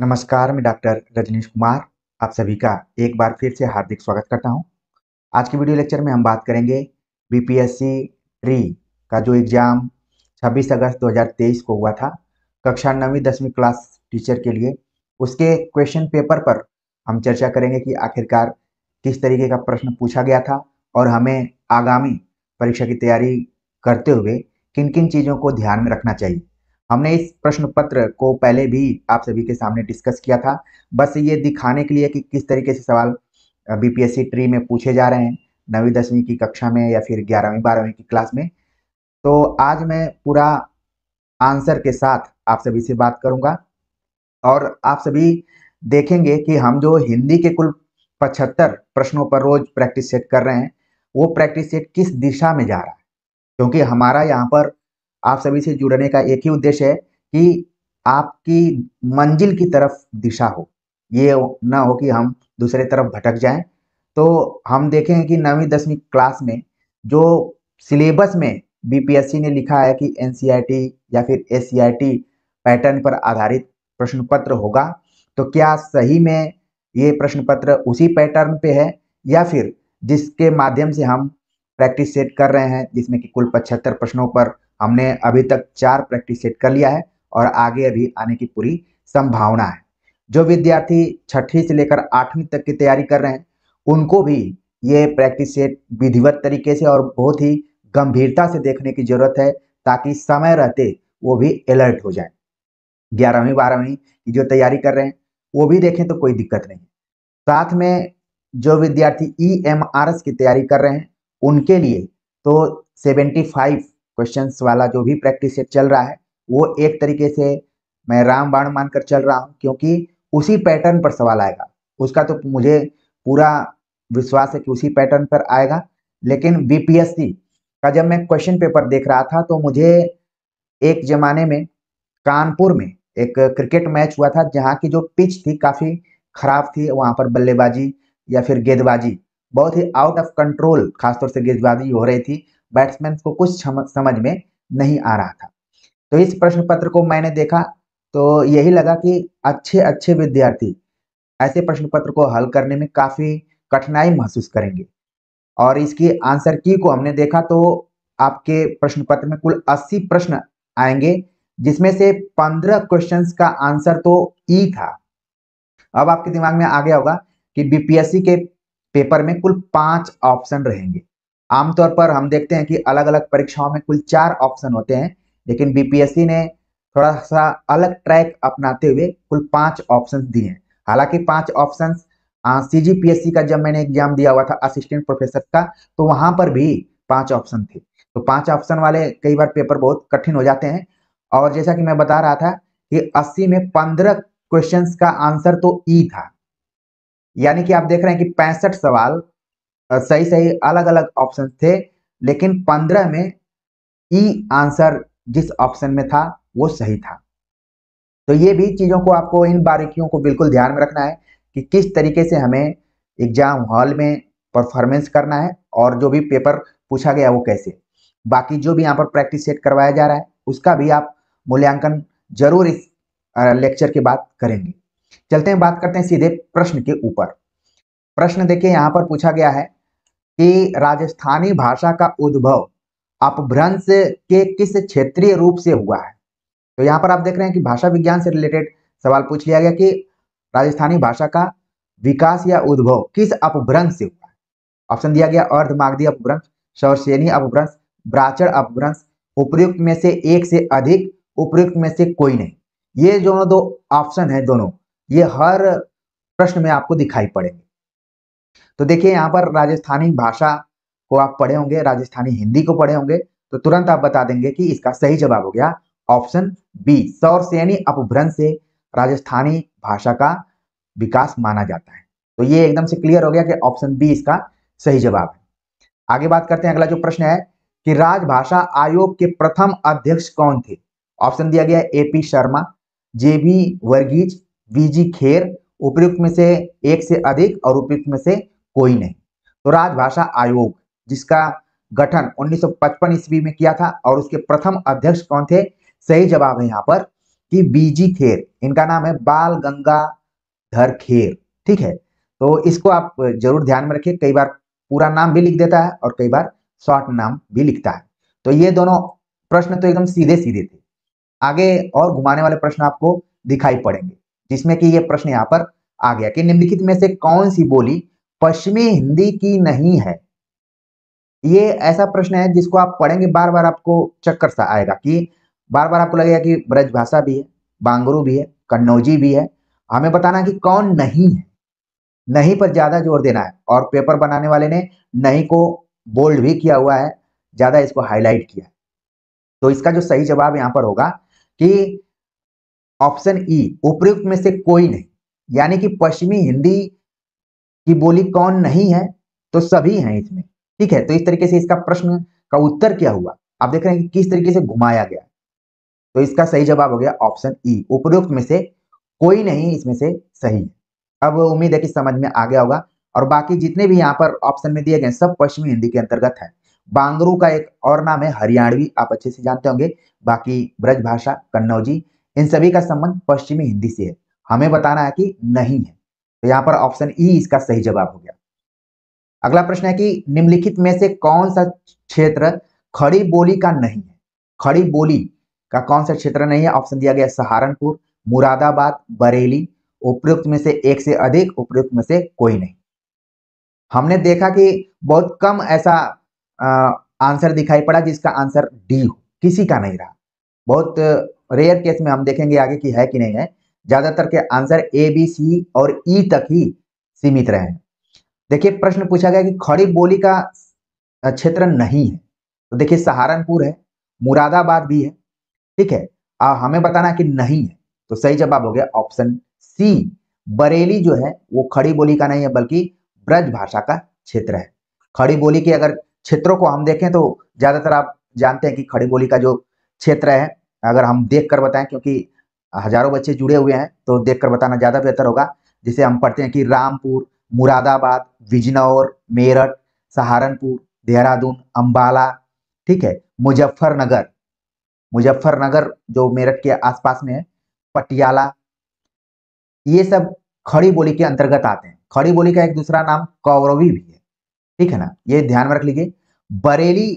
नमस्कार मैं डॉक्टर रजनीश कुमार आप सभी का एक बार फिर से हार्दिक स्वागत करता हूं। आज के वीडियो लेक्चर में हम बात करेंगे बीपीएससी ट्री का जो एग्ज़ाम 26 अगस्त 2023 को हुआ था कक्षा नवीं दसवीं क्लास टीचर के लिए उसके क्वेश्चन पेपर पर हम चर्चा करेंगे कि आखिरकार किस तरीके का प्रश्न पूछा गया था और हमें आगामी परीक्षा की तैयारी करते हुए किन किन चीज़ों को ध्यान में रखना चाहिए हमने इस प्रश्न पत्र को पहले भी आप सभी के सामने डिस्कस किया था बस ये दिखाने के लिए कि किस तरीके से सवाल बीपीएससी ट्री में पूछे जा रहे हैं नवी दसवीं की कक्षा में या फिर ग्यारहवीं बारहवीं की क्लास में तो आज मैं पूरा आंसर के साथ आप सभी से बात करूंगा और आप सभी देखेंगे कि हम जो हिंदी के कुल पचहत्तर प्रश्नों पर रोज प्रैक्टिस सेट कर रहे हैं वो प्रैक्टिस सेट किस दिशा में जा रहा है क्योंकि हमारा यहाँ पर आप सभी से जुड़ने का एक ही उद्देश्य है कि आपकी मंजिल की तरफ दिशा हो ये ना हो कि हम दूसरे तरफ भटक जाएं तो हम देखें कि नवी दसवीं क्लास में जो सिलेबस में बीपीएससी ने लिखा है कि एनसीईआरटी e या फिर एससीईआरटी e पैटर्न पर आधारित प्रश्न पत्र होगा तो क्या सही में ये प्रश्न पत्र उसी पैटर्न पे है या फिर जिसके माध्यम से हम प्रैक्टिस सेट कर रहे हैं जिसमें कि कुल पचहत्तर प्रश्नों पर हमने अभी तक चार प्रैक्टिस सेट कर लिया है और आगे अभी आने की पूरी संभावना है जो विद्यार्थी छठी से लेकर आठवीं तक की तैयारी कर रहे हैं उनको भी ये प्रैक्टिस सेट विधिवत तरीके से और बहुत ही गंभीरता से देखने की जरूरत है ताकि समय रहते वो भी अलर्ट हो जाए ग्यारहवीं बारहवीं की जो तैयारी कर रहे हैं वो भी देखें तो कोई दिक्कत नहीं साथ में जो विद्यार्थी ई एम आर एस की तैयारी कर रहे हैं उनके लिए तो सेवेंटी फाइव क्वेश्चन वाला जो भी प्रैक्टिस सेट चल रहा है वो एक तरीके से मैं राम बाण मानकर चल रहा हूँ क्योंकि उसी पैटर्न पर सवाल आएगा उसका तो मुझे पूरा विश्वास है कि उसी पैटर्न पर आएगा लेकिन बीपीएससी का जब मैं क्वेश्चन पेपर देख रहा था तो मुझे एक जमाने में कानपुर में एक क्रिकेट मैच हुआ था जहाँ की जो पिच थी काफ़ी खराब थी वहां पर बल्लेबाजी या फिर गेंदबाजी बहुत ही आउट ऑफ कंट्रोल खासतौर से गेंदबाजी हो रही थी बैट्समैन को कुछ समझ में नहीं आ रहा था तो इस प्रश्न पत्र को मैंने देखा तो यही लगा कि अच्छे अच्छे विद्यार्थी ऐसे प्रश्न पत्र को हल करने में काफ़ी कठिनाई महसूस करेंगे और इसकी आंसर की को हमने देखा तो आपके प्रश्न पत्र में कुल 80 प्रश्न आएंगे जिसमें से 15 क्वेश्चंस का आंसर तो ई था अब आपके दिमाग में आ गया होगा कि बीपीएससी के पेपर में कुल पांच ऑप्शन रहेंगे आमतौर पर हम देखते हैं कि अलग अलग परीक्षाओं में कुल चार ऑप्शन होते हैं लेकिन बीपीएससी ने थोड़ा सा अलग ट्रैक अपनाते हुए कुल पांच ऑप्शन दिए हैं हालांकि पांच option C G P S C का जब मैंने एग्जाम दिया हुआ था असिस्टेंट प्रोफेसर का तो वहां पर भी पांच ऑप्शन थे तो पांच ऑप्शन वाले कई बार पेपर बहुत कठिन हो जाते हैं और जैसा कि मैं बता रहा था कि 80 में 15 क्वेश्चंस का आंसर तो ई e था यानी कि आप देख रहे हैं कि पैंसठ सवाल सही सही अलग अलग ऑप्शन थे लेकिन पंद्रह में ई आंसर जिस ऑप्शन में था वो सही था तो ये भी चीज़ों को आपको इन बारीकियों को बिल्कुल ध्यान में रखना है कि किस तरीके से हमें एग्जाम हॉल में परफॉर्मेंस करना है और जो भी पेपर पूछा गया वो कैसे बाकी जो भी यहाँ पर प्रैक्टिस सेट करवाया जा रहा है उसका भी आप मूल्यांकन जरूर इस लेक्चर के बाद करेंगे चलते हैं बात करते हैं सीधे प्रश्न के ऊपर प्रश्न देखिए यहाँ पर पूछा गया है कि राजस्थानी भाषा का उद्भव अपभ्रंश के किस क्षेत्रीय रूप से हुआ है तो यहाँ पर आप देख रहे हैं कि भाषा विज्ञान से रिलेटेड सवाल पूछ लिया गया कि राजस्थानी भाषा का विकास या उद्भव किस अपभ्रंश से हुआ है ऑप्शन दिया गया अर्धमागधी अपभ्रंश शौरसेनी अपभ्रंश ब्राचर अपभ्रंश उपयुक्त में से एक से अधिक उपयुक्त में से कोई नहीं ये जो दो ऑप्शन है दोनों ये हर प्रश्न में आपको दिखाई पड़ेंगे तो देखिए यहाँ पर राजस्थानी भाषा को आप पढ़े होंगे राजस्थानी हिंदी को पढ़े होंगे तो तुरंत आप बता देंगे कि इसका सही जवाब हो गया ऑप्शन बी सौर से यानी अपभ्रंश से राजस्थानी भाषा का विकास माना जाता है तो ये एकदम से क्लियर हो गया कि ऑप्शन बी इसका सही जवाब है आगे बात करते हैं अगला जो प्रश्न है कि राजभाषा आयोग के प्रथम अध्यक्ष कौन थे ऑप्शन दिया गया A P Sharma J B Varghese V G Kher उपयुक्त में से एक से अधिक और उपयुक्त में से कोई नहीं तो राजभाषा आयोग जिसका गठन 1955 ईस्वी में किया था और उसके प्रथम अध्यक्ष कौन थे सही जवाब है यहाँ पर कि बीजी खेर इनका नाम है बाल गंगाधर खेर ठीक है तो इसको आप जरूर ध्यान में रखिए कई बार पूरा नाम भी लिख देता है और कई बार शॉर्ट नाम भी लिखता है तो ये दोनों प्रश्न तो एकदम सीधे सीधे थे आगे और घुमाने वाले प्रश्न आपको दिखाई पड़ेंगे जिसमें कि ये प्रश्न यहाँ पर आ गया कि निम्नलिखित में से कौन सी बोली पश्चिमी हिंदी की नहीं है ये ऐसा प्रश्न है जिसको आप पढ़ेंगे बार बार आपको चक्कर सा आएगा कि बार बार आपको लगेगा कि ब्रजभाषा भी है बांगरू भी है कन्नौजी भी है हमें बताना कि कौन नहीं है नहीं पर ज़्यादा जोर देना है और पेपर बनाने वाले ने नहीं को बोल्ड भी किया हुआ है ज़्यादा इसको हाईलाइट किया है तो इसका जो सही जवाब यहां पर होगा कि ऑप्शन ई उपयुक्त में से कोई नहीं यानी कि पश्चिमी हिंदी कि बोली कौन नहीं है तो सभी हैं इसमें ठीक है तो इस तरीके से इसका प्रश्न का उत्तर क्या हुआ आप देख रहे हैं कि किस तरीके से घुमाया गया तो इसका सही जवाब हो गया ऑप्शन ई e, उपरोक्त में से कोई नहीं इसमें से सही है अब उम्मीद है कि समझ में आ गया होगा और बाकी जितने भी यहाँ पर ऑप्शन में दिए गए सब पश्चिमी हिंदी के अंतर्गत है बांगरू का एक और नाम है हरियाणवी आप अच्छे से जानते होंगे बाकी ब्रजभाषा कन्नौजी इन सभी का संबंध पश्चिमी हिंदी से है हमें बताना है कि नहीं है तो यहाँ पर ऑप्शन ई e इसका सही जवाब हो गया अगला प्रश्न है कि निम्नलिखित में से कौन सा क्षेत्र खड़ी बोली का नहीं है खड़ी बोली का कौन सा क्षेत्र नहीं है ऑप्शन दिया गया सहारनपुर मुरादाबाद बरेली उपयुक्त में से एक से अधिक उपयुक्त में से कोई नहीं हमने देखा कि बहुत कम ऐसा आंसर दिखाई पड़ा जिसका आंसर डी हो किसी का नहीं रहा बहुत रेयर केस में हम देखेंगे आगे कि है कि नहीं है ज्यादातर के आंसर ए बी सी और ई e तक ही सीमित रहे देखिए प्रश्न पूछा गया कि खड़ी बोली का क्षेत्र नहीं है तो देखिए सहारनपुर है मुरादाबाद भी है ठीक है आ, हमें बताना कि नहीं है तो सही जवाब हो गया ऑप्शन सी बरेली जो है वो खड़ी बोली का नहीं है बल्कि ब्रज भाषा का क्षेत्र है खड़ी बोली के अगर क्षेत्रों को हम देखें तो ज्यादातर आप जानते हैं कि खड़ी बोली का जो क्षेत्र है अगर हम देख कर बताएं क्योंकि हजारों बच्चे जुड़े हुए हैं तो देखकर बताना ज़्यादा बेहतर होगा जिसे हम पढ़ते हैं कि रामपुर मुरादाबाद बिजनौर मेरठ सहारनपुर देहरादून अम्बाला ठीक है मुजफ्फरनगर मुजफ्फरनगर जो मेरठ के आसपास में है पटियाला ये सब खड़ी बोली के अंतर्गत आते हैं खड़ी बोली का एक दूसरा नाम कौरवी भी है ठीक है ना ये ध्यान में रख लीजिए बरेली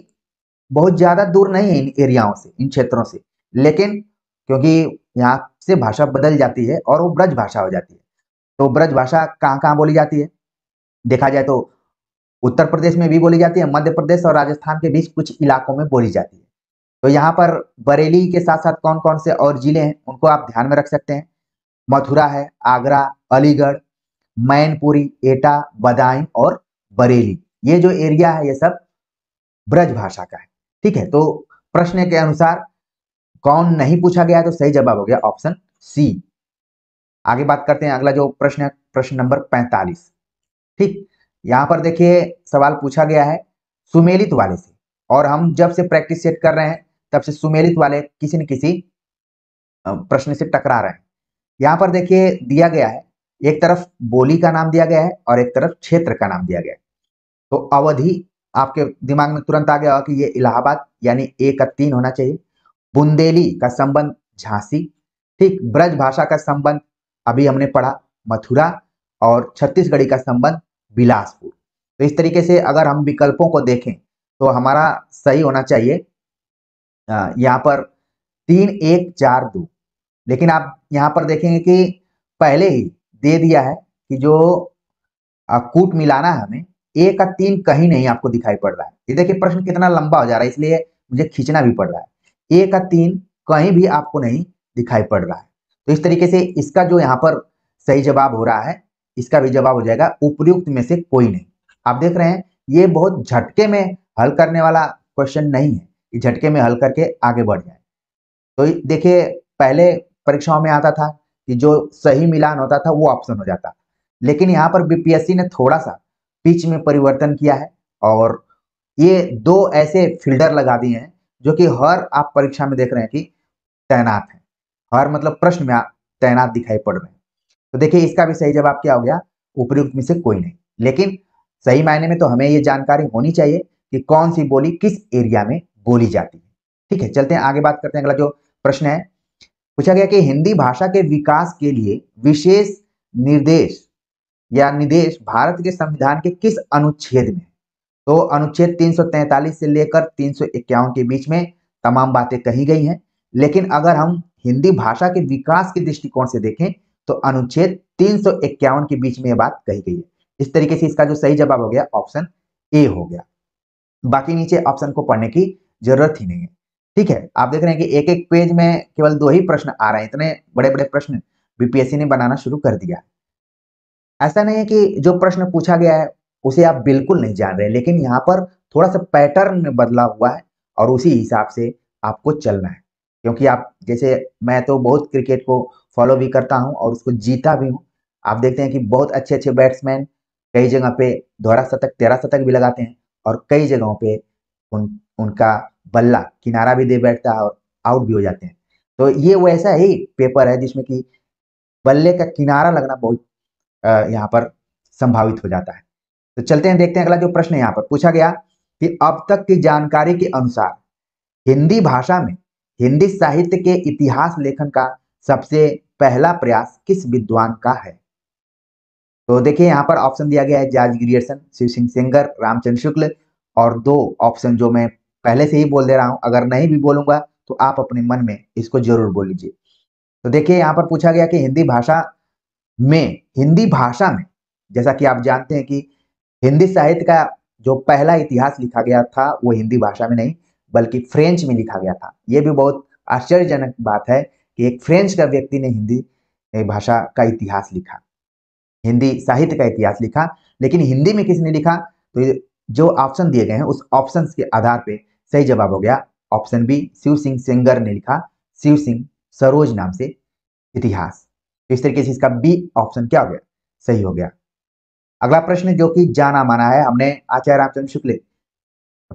बहुत ज़्यादा दूर नहीं है इन एरियाओं से इन क्षेत्रों से लेकिन क्योंकि यहाँ से भाषा बदल जाती है और वो ब्रज भाषा हो जाती है तो ब्रज भाषा कहाँ कहाँ बोली जाती है देखा जाए तो उत्तर प्रदेश में भी बोली जाती है मध्य प्रदेश और राजस्थान के बीच कुछ इलाकों में बोली जाती है तो यहाँ पर बरेली के साथ साथ कौन कौन से और जिले हैं उनको आप ध्यान में रख सकते हैं मथुरा है आगरा अलीगढ़ मैनपुरी एटा बदायूं और बरेली ये जो एरिया है ये सब ब्रज भाषा का है ठीक है तो प्रश्न के अनुसार कौन नहीं पूछा गया तो सही जवाब हो गया ऑप्शन सी आगे बात करते हैं अगला जो प्रश्न है प्रश्न नंबर पैंतालीस ठीक यहां पर देखिए सवाल पूछा गया है सुमेलित वाले से और हम जब से प्रैक्टिस सेट कर रहे हैं तब से सुमेलित वाले किसी न किसी प्रश्न से टकरा रहे हैं यहां पर देखिए दिया गया है एक तरफ बोली का नाम दिया गया है और एक तरफ क्षेत्र का नाम दिया गया है तो अवधि आपके दिमाग में तुरंत आ गया कि ये इलाहाबाद यानी एक का तीन होना चाहिए बुंदेली का संबंध झांसी ठीक ब्रज भाषा का संबंध अभी हमने पढ़ा मथुरा और छत्तीसगढ़ी का संबंध बिलासपुर तो इस तरीके से अगर हम विकल्पों को देखें तो हमारा सही होना चाहिए यहाँ पर तीन एक चार दो लेकिन आप यहाँ पर देखेंगे कि पहले ही दे दिया है कि जो कूट मिलाना है हमें ए का तीन कहीं नहीं आपको दिखाई पड़ रहा है ये देखिए प्रश्न कितना लंबा हो जा रहा है इसलिए मुझे खींचना भी पड़ रहा है ए का तीन कहीं भी आपको नहीं दिखाई पड़ रहा है तो इस तरीके से इसका जो यहाँ पर सही जवाब हो रहा है इसका भी जवाब हो जाएगा उपयुक्त में से कोई नहीं आप देख रहे हैं ये बहुत झटके में हल करने वाला क्वेश्चन नहीं है ये झटके में हल करके आगे बढ़ जाए तो देखिए पहले परीक्षाओं में आता था कि जो सही मिलान होता था वो ऑप्शन हो जाता लेकिन यहाँ पर बीपीएससी ने थोड़ा सा पिच में परिवर्तन किया है और ये दो ऐसे फिल्डर लगा दिए हैं जो कि हर आप परीक्षा में देख रहे हैं कि तैनात है हर मतलब प्रश्न में तैनात दिखाई पड़ रहे हैं तो देखिए इसका भी सही जवाब क्या हो गया उपयुक्त में से कोई नहीं लेकिन सही मायने में तो हमें ये जानकारी होनी चाहिए कि कौन सी बोली किस एरिया में बोली जाती है ठीक है चलते हैं आगे बात करते हैं अगला जो प्रश्न है पूछा गया कि हिंदी भाषा के विकास के लिए विशेष निर्देश या निर्देश भारत के संविधान के किस अनुच्छेद में तो अनुच्छेद 343 से लेकर तीन के बीच में तमाम बातें कही गई हैं लेकिन अगर हम हिंदी भाषा के विकास के दृष्टिकोण से देखें तो अनुच्छेद तीन के बीच में यह बात कही गई है इस तरीके से इसका जो सही जवाब हो गया ऑप्शन ए हो गया बाकी नीचे ऑप्शन को पढ़ने की जरूरत ही नहीं है ठीक है आप देख रहे हैं कि एक एक पेज में केवल दो ही प्रश्न आ रहे हैं इतने बड़े बड़े प्रश्न बीपीएससी ने बनाना शुरू कर दिया ऐसा नहीं है कि जो प्रश्न पूछा गया है उसे आप बिल्कुल नहीं जान रहे लेकिन यहाँ पर थोड़ा सा पैटर्न में बदला हुआ है और उसी हिसाब से आपको चलना है क्योंकि आप जैसे मैं तो बहुत क्रिकेट को फॉलो भी करता हूँ और उसको जीता भी हूँ आप देखते हैं कि बहुत अच्छे अच्छे बैट्समैन कई जगह पे दोहरा शतक तेरह शतक भी लगाते हैं और कई जगहों पे उन उनका बल्ला किनारा भी दे बैठता है और आउट भी हो जाते हैं तो ये वैसा ही पेपर है जिसमें कि बल्ले का किनारा लगना बहुत यहाँ पर संभावित हो जाता है तो चलते हैं देखते हैं अगला जो प्रश्न यहाँ पर पूछा गया कि अब तक की जानकारी के अनुसार हिंदी भाषा में हिंदी साहित्य के इतिहास लेखन का सबसे पहला प्रयास किस विद्वान का है तो देखिए यहाँ पर ऑप्शन दिया गया है जॉर्ज ग्रियर्सन शिव सिंह सेंगर रामचंद्र शुक्ल और दो ऑप्शन जो मैं पहले से ही बोल दे रहा हूं अगर नहीं भी बोलूंगा तो आप अपने मन में इसको जरूर बोल लीजिए तो देखिए यहाँ पर पूछा गया कि हिंदी भाषा में हिंदी भाषा में जैसा कि आप जानते हैं कि हिंदी साहित्य का जो पहला इतिहास लिखा गया था वो हिंदी भाषा में नहीं बल्कि फ्रेंच में लिखा गया था ये भी बहुत आश्चर्यजनक बात है कि एक फ्रेंच का व्यक्ति ने हिंदी भाषा का इतिहास लिखा हिंदी साहित्य का इतिहास लिखा लेकिन हिंदी में किसने लिखा तो जो ऑप्शन दिए गए हैं उस ऑप्शन के आधार पर सही जवाब हो गया ऑप्शन बी शिव सिंह सेंगर ने लिखा शिव सिंह सरोज नाम से इतिहास इस तरीके से इसका बी ऑप्शन क्या हो गया सही हो गया अगला प्रश्न जो कि जाना माना है हमने आचार्य रामचंद्र शुक्ल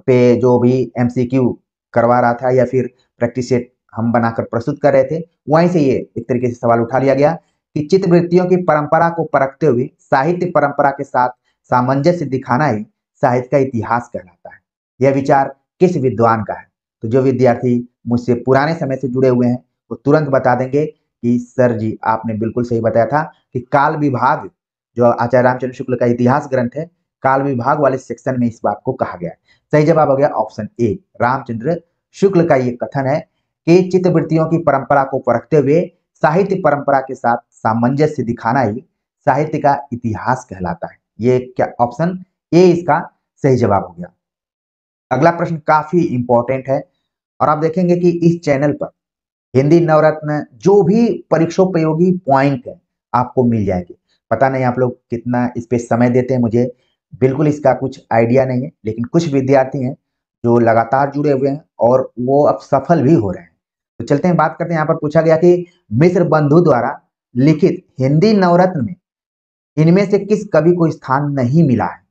पे जो भी एमसीक्यू करवा रहा था या फिर प्रैक्टिस सेट हम बनाकर प्रस्तुत कर रहे थे वहीं से ये एक तरीके से सवाल उठा लिया गया कि चित्रवृत्तियों की परंपरा को परखते हुए साहित्य परंपरा के साथ सामंजस्य दिखाना ही साहित्य का इतिहास कहलाता है यह विचार किस विद्वान का है तो जो विद्यार्थी मुझसे पुराने समय से जुड़े हुए हैं वो तुरंत बता देंगे कि सर जी आपने बिल्कुल सही बताया था कि काल विभाग जो आचार्य रामचंद्र शुक्ल का इतिहास ग्रंथ है काल विभाग वाले सेक्शन में इस बात को कहा गया सही जवाब हो गया ऑप्शन ए रामचंद्र शुक्ल का ये कथन है कि चित्रवृत्तियों की परंपरा को परखते हुए साहित्य परंपरा के साथ सामंजस्य दिखाना ही साहित्य का इतिहास कहलाता है ये क्या ऑप्शन ए इसका सही जवाब हो गया अगला प्रश्न काफी इंपॉर्टेंट है और आप देखेंगे कि इस चैनल पर हिंदी नवरत्न जो भी परीक्षोपयोगी पॉइंट है आपको मिल जाएंगे पता नहीं आप लोग कितना इस पर समय देते हैं मुझे बिल्कुल इसका कुछ आइडिया नहीं है लेकिन कुछ विद्यार्थी हैं जो लगातार जुड़े हुए हैं और वो अब सफल भी हो रहे हैं तो चलते हैं बात करते हैं यहाँ पर पूछा गया कि मिस्र बंधु द्वारा लिखित हिंदी नवरत्न में इनमें से किस कवि को स्थान नहीं मिला है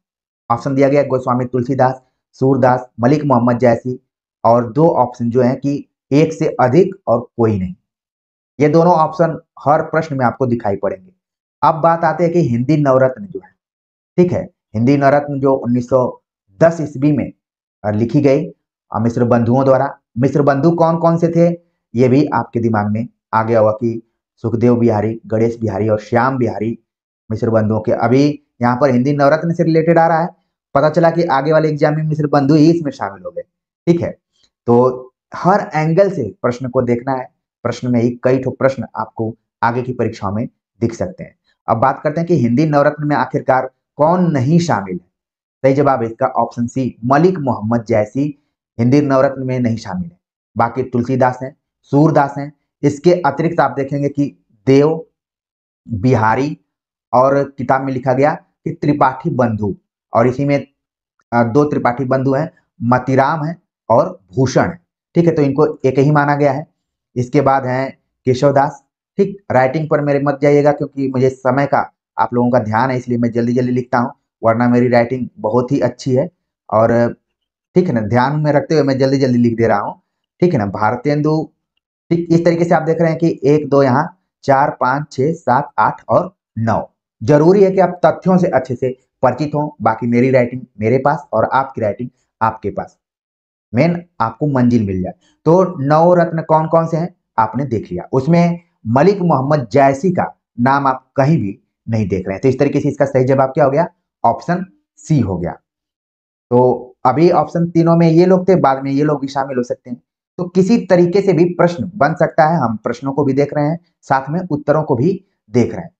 ऑप्शन दिया गया गोस्वामी तुलसीदास सूरदास मलिक मोहम्मद जैसी और दो ऑप्शन जो है कि एक से अधिक और कोई नहीं ये दोनों ऑप्शन हर प्रश्न में आपको दिखाई पड़ेंगे अब बात आते है कि हिंदी नवरत्न जो है ठीक है हिंदी नवरत्न जो 1910 ईस्वी में लिखी गई मिश्र बंधुओं द्वारा मिश्र बंधु कौन कौन से थे ये भी आपके दिमाग में आ गया हुआ कि सुखदेव बिहारी गणेश बिहारी और श्याम बिहारी मिश्र बंधुओं के अभी यहाँ पर हिंदी नवरत्न से रिलेटेड आ रहा है पता चला कि आगे वाले एग्जाम में मिश्र बंधु ही इसमें शामिल हो गए ठीक है तो हर एंगल से प्रश्न को देखना है प्रश्न में ही कई ठो प्रश्न आपको आगे की परीक्षाओं में दिख सकते हैं अब बात करते हैं कि हिंदी नवरत्न में आखिरकार कौन नहीं शामिल है सही जवाब इसका ऑप्शन सी मलिक मोहम्मद जैसी हिंदी नवरत्न में नहीं शामिल है बाकी तुलसीदास हैं सूरदास हैं इसके अतिरिक्त आप देखेंगे कि देव बिहारी और किताब में लिखा गया कि त्रिपाठी बंधु और इसी में दो त्रिपाठी बंधु हैं मतिराम है और भूषण ठीक है तो इनको एक ही माना गया है इसके बाद हैं केशवदास ठीक राइटिंग पर मेरे मत जाइएगा क्योंकि मुझे समय का आप लोगों का ध्यान है इसलिए मैं जल्दी जल्दी लिखता हूँ वरना मेरी राइटिंग बहुत ही अच्छी है और ठीक है ना ध्यान में रखते हुए मैं जल्दी जल्दी लिख दे रहा हूँ ठीक है ना भारतेंदु ठीक इस तरीके से आप देख रहे हैं कि एक दो यहाँ चार पाँच छः सात आठ और नौ जरूरी है कि आप तथ्यों से अच्छे से परिचित हों बाकी मेरी राइटिंग मेरे पास और आपकी राइटिंग आपके पास मेन आपको मंजिल मिल जाए तो नौ रत्न कौन कौन से हैं आपने देख लिया उसमें मलिक मोहम्मद जैसी का नाम आप कहीं भी नहीं देख रहे हैं तो इस तरीके से इसका सही जवाब क्या हो गया ऑप्शन सी हो गया तो अभी ऑप्शन तीनों में ये लोग थे बाद में ये लोग भी शामिल हो सकते हैं तो किसी तरीके से भी प्रश्न बन सकता है हम प्रश्नों को भी देख रहे हैं साथ में उत्तरों को भी देख रहे हैं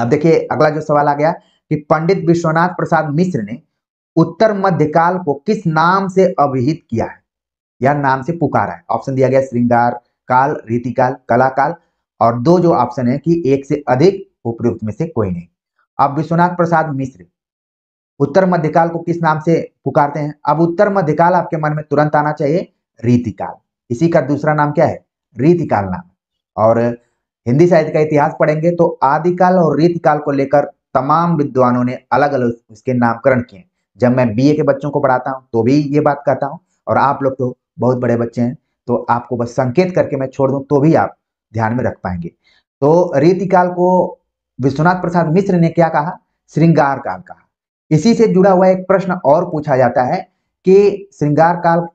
अब देखिए अगला जो सवाल आ गया कि पंडित विश्वनाथ प्रसाद मिश्र ने उत्तर मध्यकाल को किस नाम से अभिहित किया है या नाम से पुकारा है ऑप्शन दिया गया श्रृंगार काल रीतिकाल कलाकाल और दो जो ऑप्शन है कि एक से अधिक उपयुक्त में से कोई नहीं अब विश्वनाथ प्रसाद मिश्र उत्तर मध्यकाल को किस नाम से पुकारते हैं अब उत्तर मध्यकाल आपके मन में तुरंत आना चाहिए रीतिकाल इसी का दूसरा नाम क्या है रीतिकाल नाम और हिंदी साहित्य का इतिहास पढ़ेंगे तो आदिकाल और रीतिकाल को लेकर तमाम विद्वानों ने अलग अलग उसके नामकरण किए जब मैं बीए के बच्चों को पढ़ाता हूँ तो भी ये बात कहता हूँ और आप लोग तो बहुत बड़े बच्चे हैं तो आपको बस संकेत करके मैं छोड़ दूँ तो भी आप ध्यान में रख पाएंगे तो रीतिकाल को विश्वनाथ प्रसाद मिश्र ने क्या कहा श्रृंगार काल कहा इसी से जुड़ा हुआ एक प्रश्न और पूछा जाता है कि श्रृंगार काल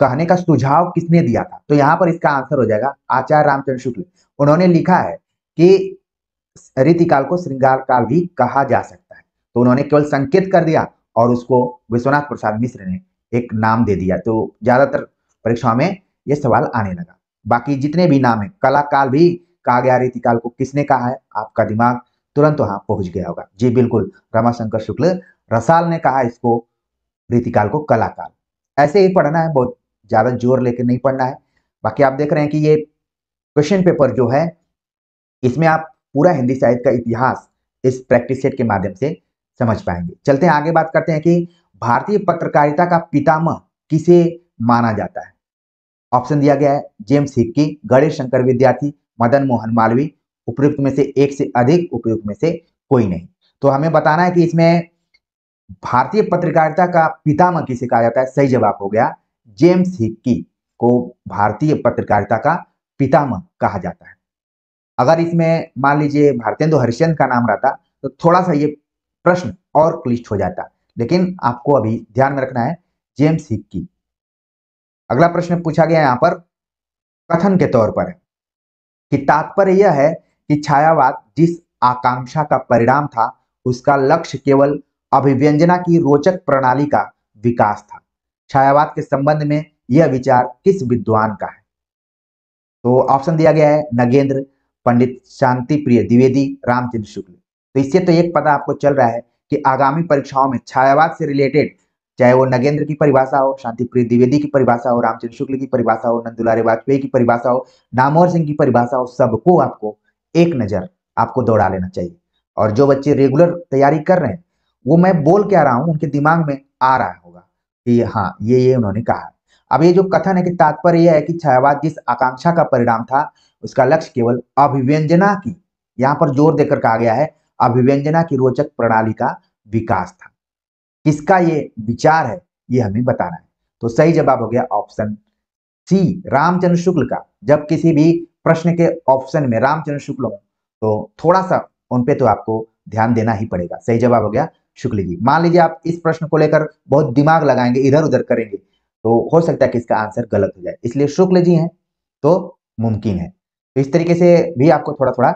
कहने का सुझाव किसने दिया था तो यहाँ पर इसका आंसर हो जाएगा आचार्य रामचंद्र शुक्ल उन्होंने लिखा है कि रीतिकाल को श्रृंगार काल भी कहा जा सकता है तो उन्होंने केवल संकेत कर दिया और उसको विश्वनाथ प्रसाद मिश्र ने एक नाम दे दिया तो ज्यादातर परीक्षाओं में यह सवाल आने लगा बाकी जितने भी नाम है कलाकाल भी कहा गया रीतिकाल को किसने कहा है आपका दिमाग तुरंत वहां पहुंच गया होगा जी बिल्कुल रमाशंकर शुक्ल रसाल ने कहा इसको रीतिकाल को काल ऐसे ही पढ़ना है बहुत ज्यादा जोर लेकर नहीं पढ़ना है बाकी आप देख रहे हैं कि ये क्वेश्चन पेपर जो है इसमें आप पूरा हिंदी साहित्य का इतिहास इस प्रैक्टिस सेट के माध्यम से समझ पाएंगे चलते हैं आगे बात करते हैं कि भारतीय पत्रकारिता का पितामह किसे माना जाता है ऑप्शन दिया गया है जेम्स हिक्की गणेश शंकर विद्यार्थी मदन मोहन मालवी उपयुक्त में से एक से अधिक उपयुक्त में से कोई नहीं तो हमें बताना है कि इसमें भारतीय पत्रकारिता का पितामह किसे कहा जाता है सही जवाब हो गया जेम्स हिक्की को भारतीय पत्रकारिता का पितामह कहा जाता है अगर इसमें मान लीजिए भारतेंदु हरिश्चंद का नाम रहता तो थोड़ा सा ये प्रश्न और क्लिष्ट हो जाता लेकिन आपको अभी ध्यान में रखना है जेम्स हिक्की अगला प्रश्न पूछा गया यहाँ पर कथन के तौर पर कि तात्पर्य यह है कि छायावाद जिस आकांक्षा का परिणाम था उसका लक्ष्य केवल अभिव्यंजना की रोचक प्रणाली का विकास था छायावाद के संबंध में यह विचार किस विद्वान का है तो ऑप्शन दिया गया है नगेंद्र पंडित शांति प्रिय द्विवेदी रामचंद्र शुक्ल तो इससे तो एक पता आपको चल रहा है कि आगामी परीक्षाओं में छायावाद से रिलेटेड चाहे वो नगेंद्र की परिभाषा हो शांति प्रिय द्विवेदी की परिभाषा हो रामचंद्र शुक्ल की परिभाषा हो नंदुलारे वाजपेयी की परिभाषा हो नामोर सिंह की परिभाषा हो सबको आपको एक नज़र आपको दौड़ा लेना चाहिए और जो बच्चे रेगुलर तैयारी कर रहे हैं वो मैं बोल के आ रहा हूँ उनके दिमाग में आ रहा होगा कि हाँ ये ये उन्होंने कहा अब ये जो कथन है कि तात्पर्य यह है कि छायावाद जिस आकांक्षा का परिणाम था उसका लक्ष्य केवल अभिव्यंजना की यहाँ पर जोर देकर कहा गया है अभिव्यंजना की रोचक प्रणाली का विकास था किसका ये विचार है ये हमें बताना है तो सही जवाब हो गया ऑप्शन सी रामचंद्र शुक्ल का जब किसी भी प्रश्न के ऑप्शन में रामचंद्र शुक्ल हो तो थोड़ा सा उन पे तो आपको ध्यान देना ही पड़ेगा सही जवाब हो गया शुक्ल जी मान लीजिए आप इस प्रश्न को लेकर बहुत दिमाग लगाएंगे इधर उधर करेंगे तो हो सकता है कि इसका आंसर गलत हो जाए इसलिए शुक्ल जी हैं तो मुमकिन है तो इस तरीके से भी आपको थोड़ा थोड़ा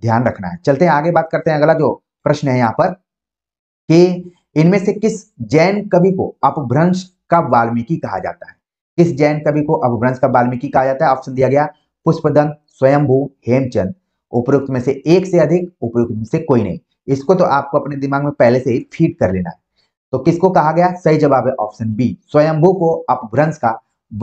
ध्यान रखना है चलते हैं आगे बात करते हैं अगला जो प्रश्न है यहाँ पर कि इनमें से किस जैन कवि को अपभ्रंश का वाल्मीकि कहा जाता है किस जैन कवि को अपभ्रंश का वाल्मीकि कहा जाता है ऑप्शन दिया गया पुष्पदन स्वयंभू हेमचंद उपयुक्त में से एक से अधिक उपयुक्त में से कोई नहीं इसको तो आपको अपने दिमाग में पहले से ही फीड कर लेना है तो किसको कहा गया सही जवाब है ऑप्शन बी स्वयंभू को अपभ्रंश का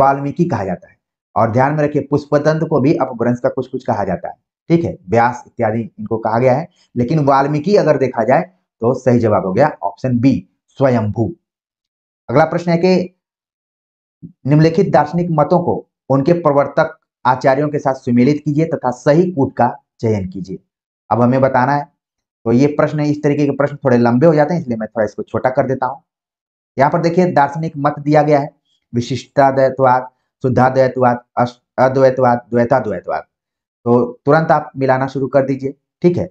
वाल्मीकि कहा जाता है और ध्यान में रखिए पुष्पतंत्र को भी अपभ्रंश का कुछ कुछ कहा जाता है ठीक है व्यास इत्यादि इनको कहा गया है लेकिन वाल्मीकि अगर देखा जाए तो सही जवाब हो गया ऑप्शन बी स्वयंभू अगला प्रश्न है कि निम्नलिखित दार्शनिक मतों को उनके प्रवर्तक आचार्यों के साथ सुमेलित कीजिए तथा सही कूट का चयन कीजिए अब हमें बताना है तो ये प्रश्न इस तरीके के प्रश्न थोड़े लंबे हो जाते हैं इसलिए मैं थोड़ा इसको छोटा कर देता हूं यहां पर देखिए दार्शनिक मत दिया गया है द्वैतवाद शुद्धा द्वैतवाद अद्वैतवाद द्वैता द्वैतवाद तो तुरंत आप मिलाना शुरू कर दीजिए ठीक है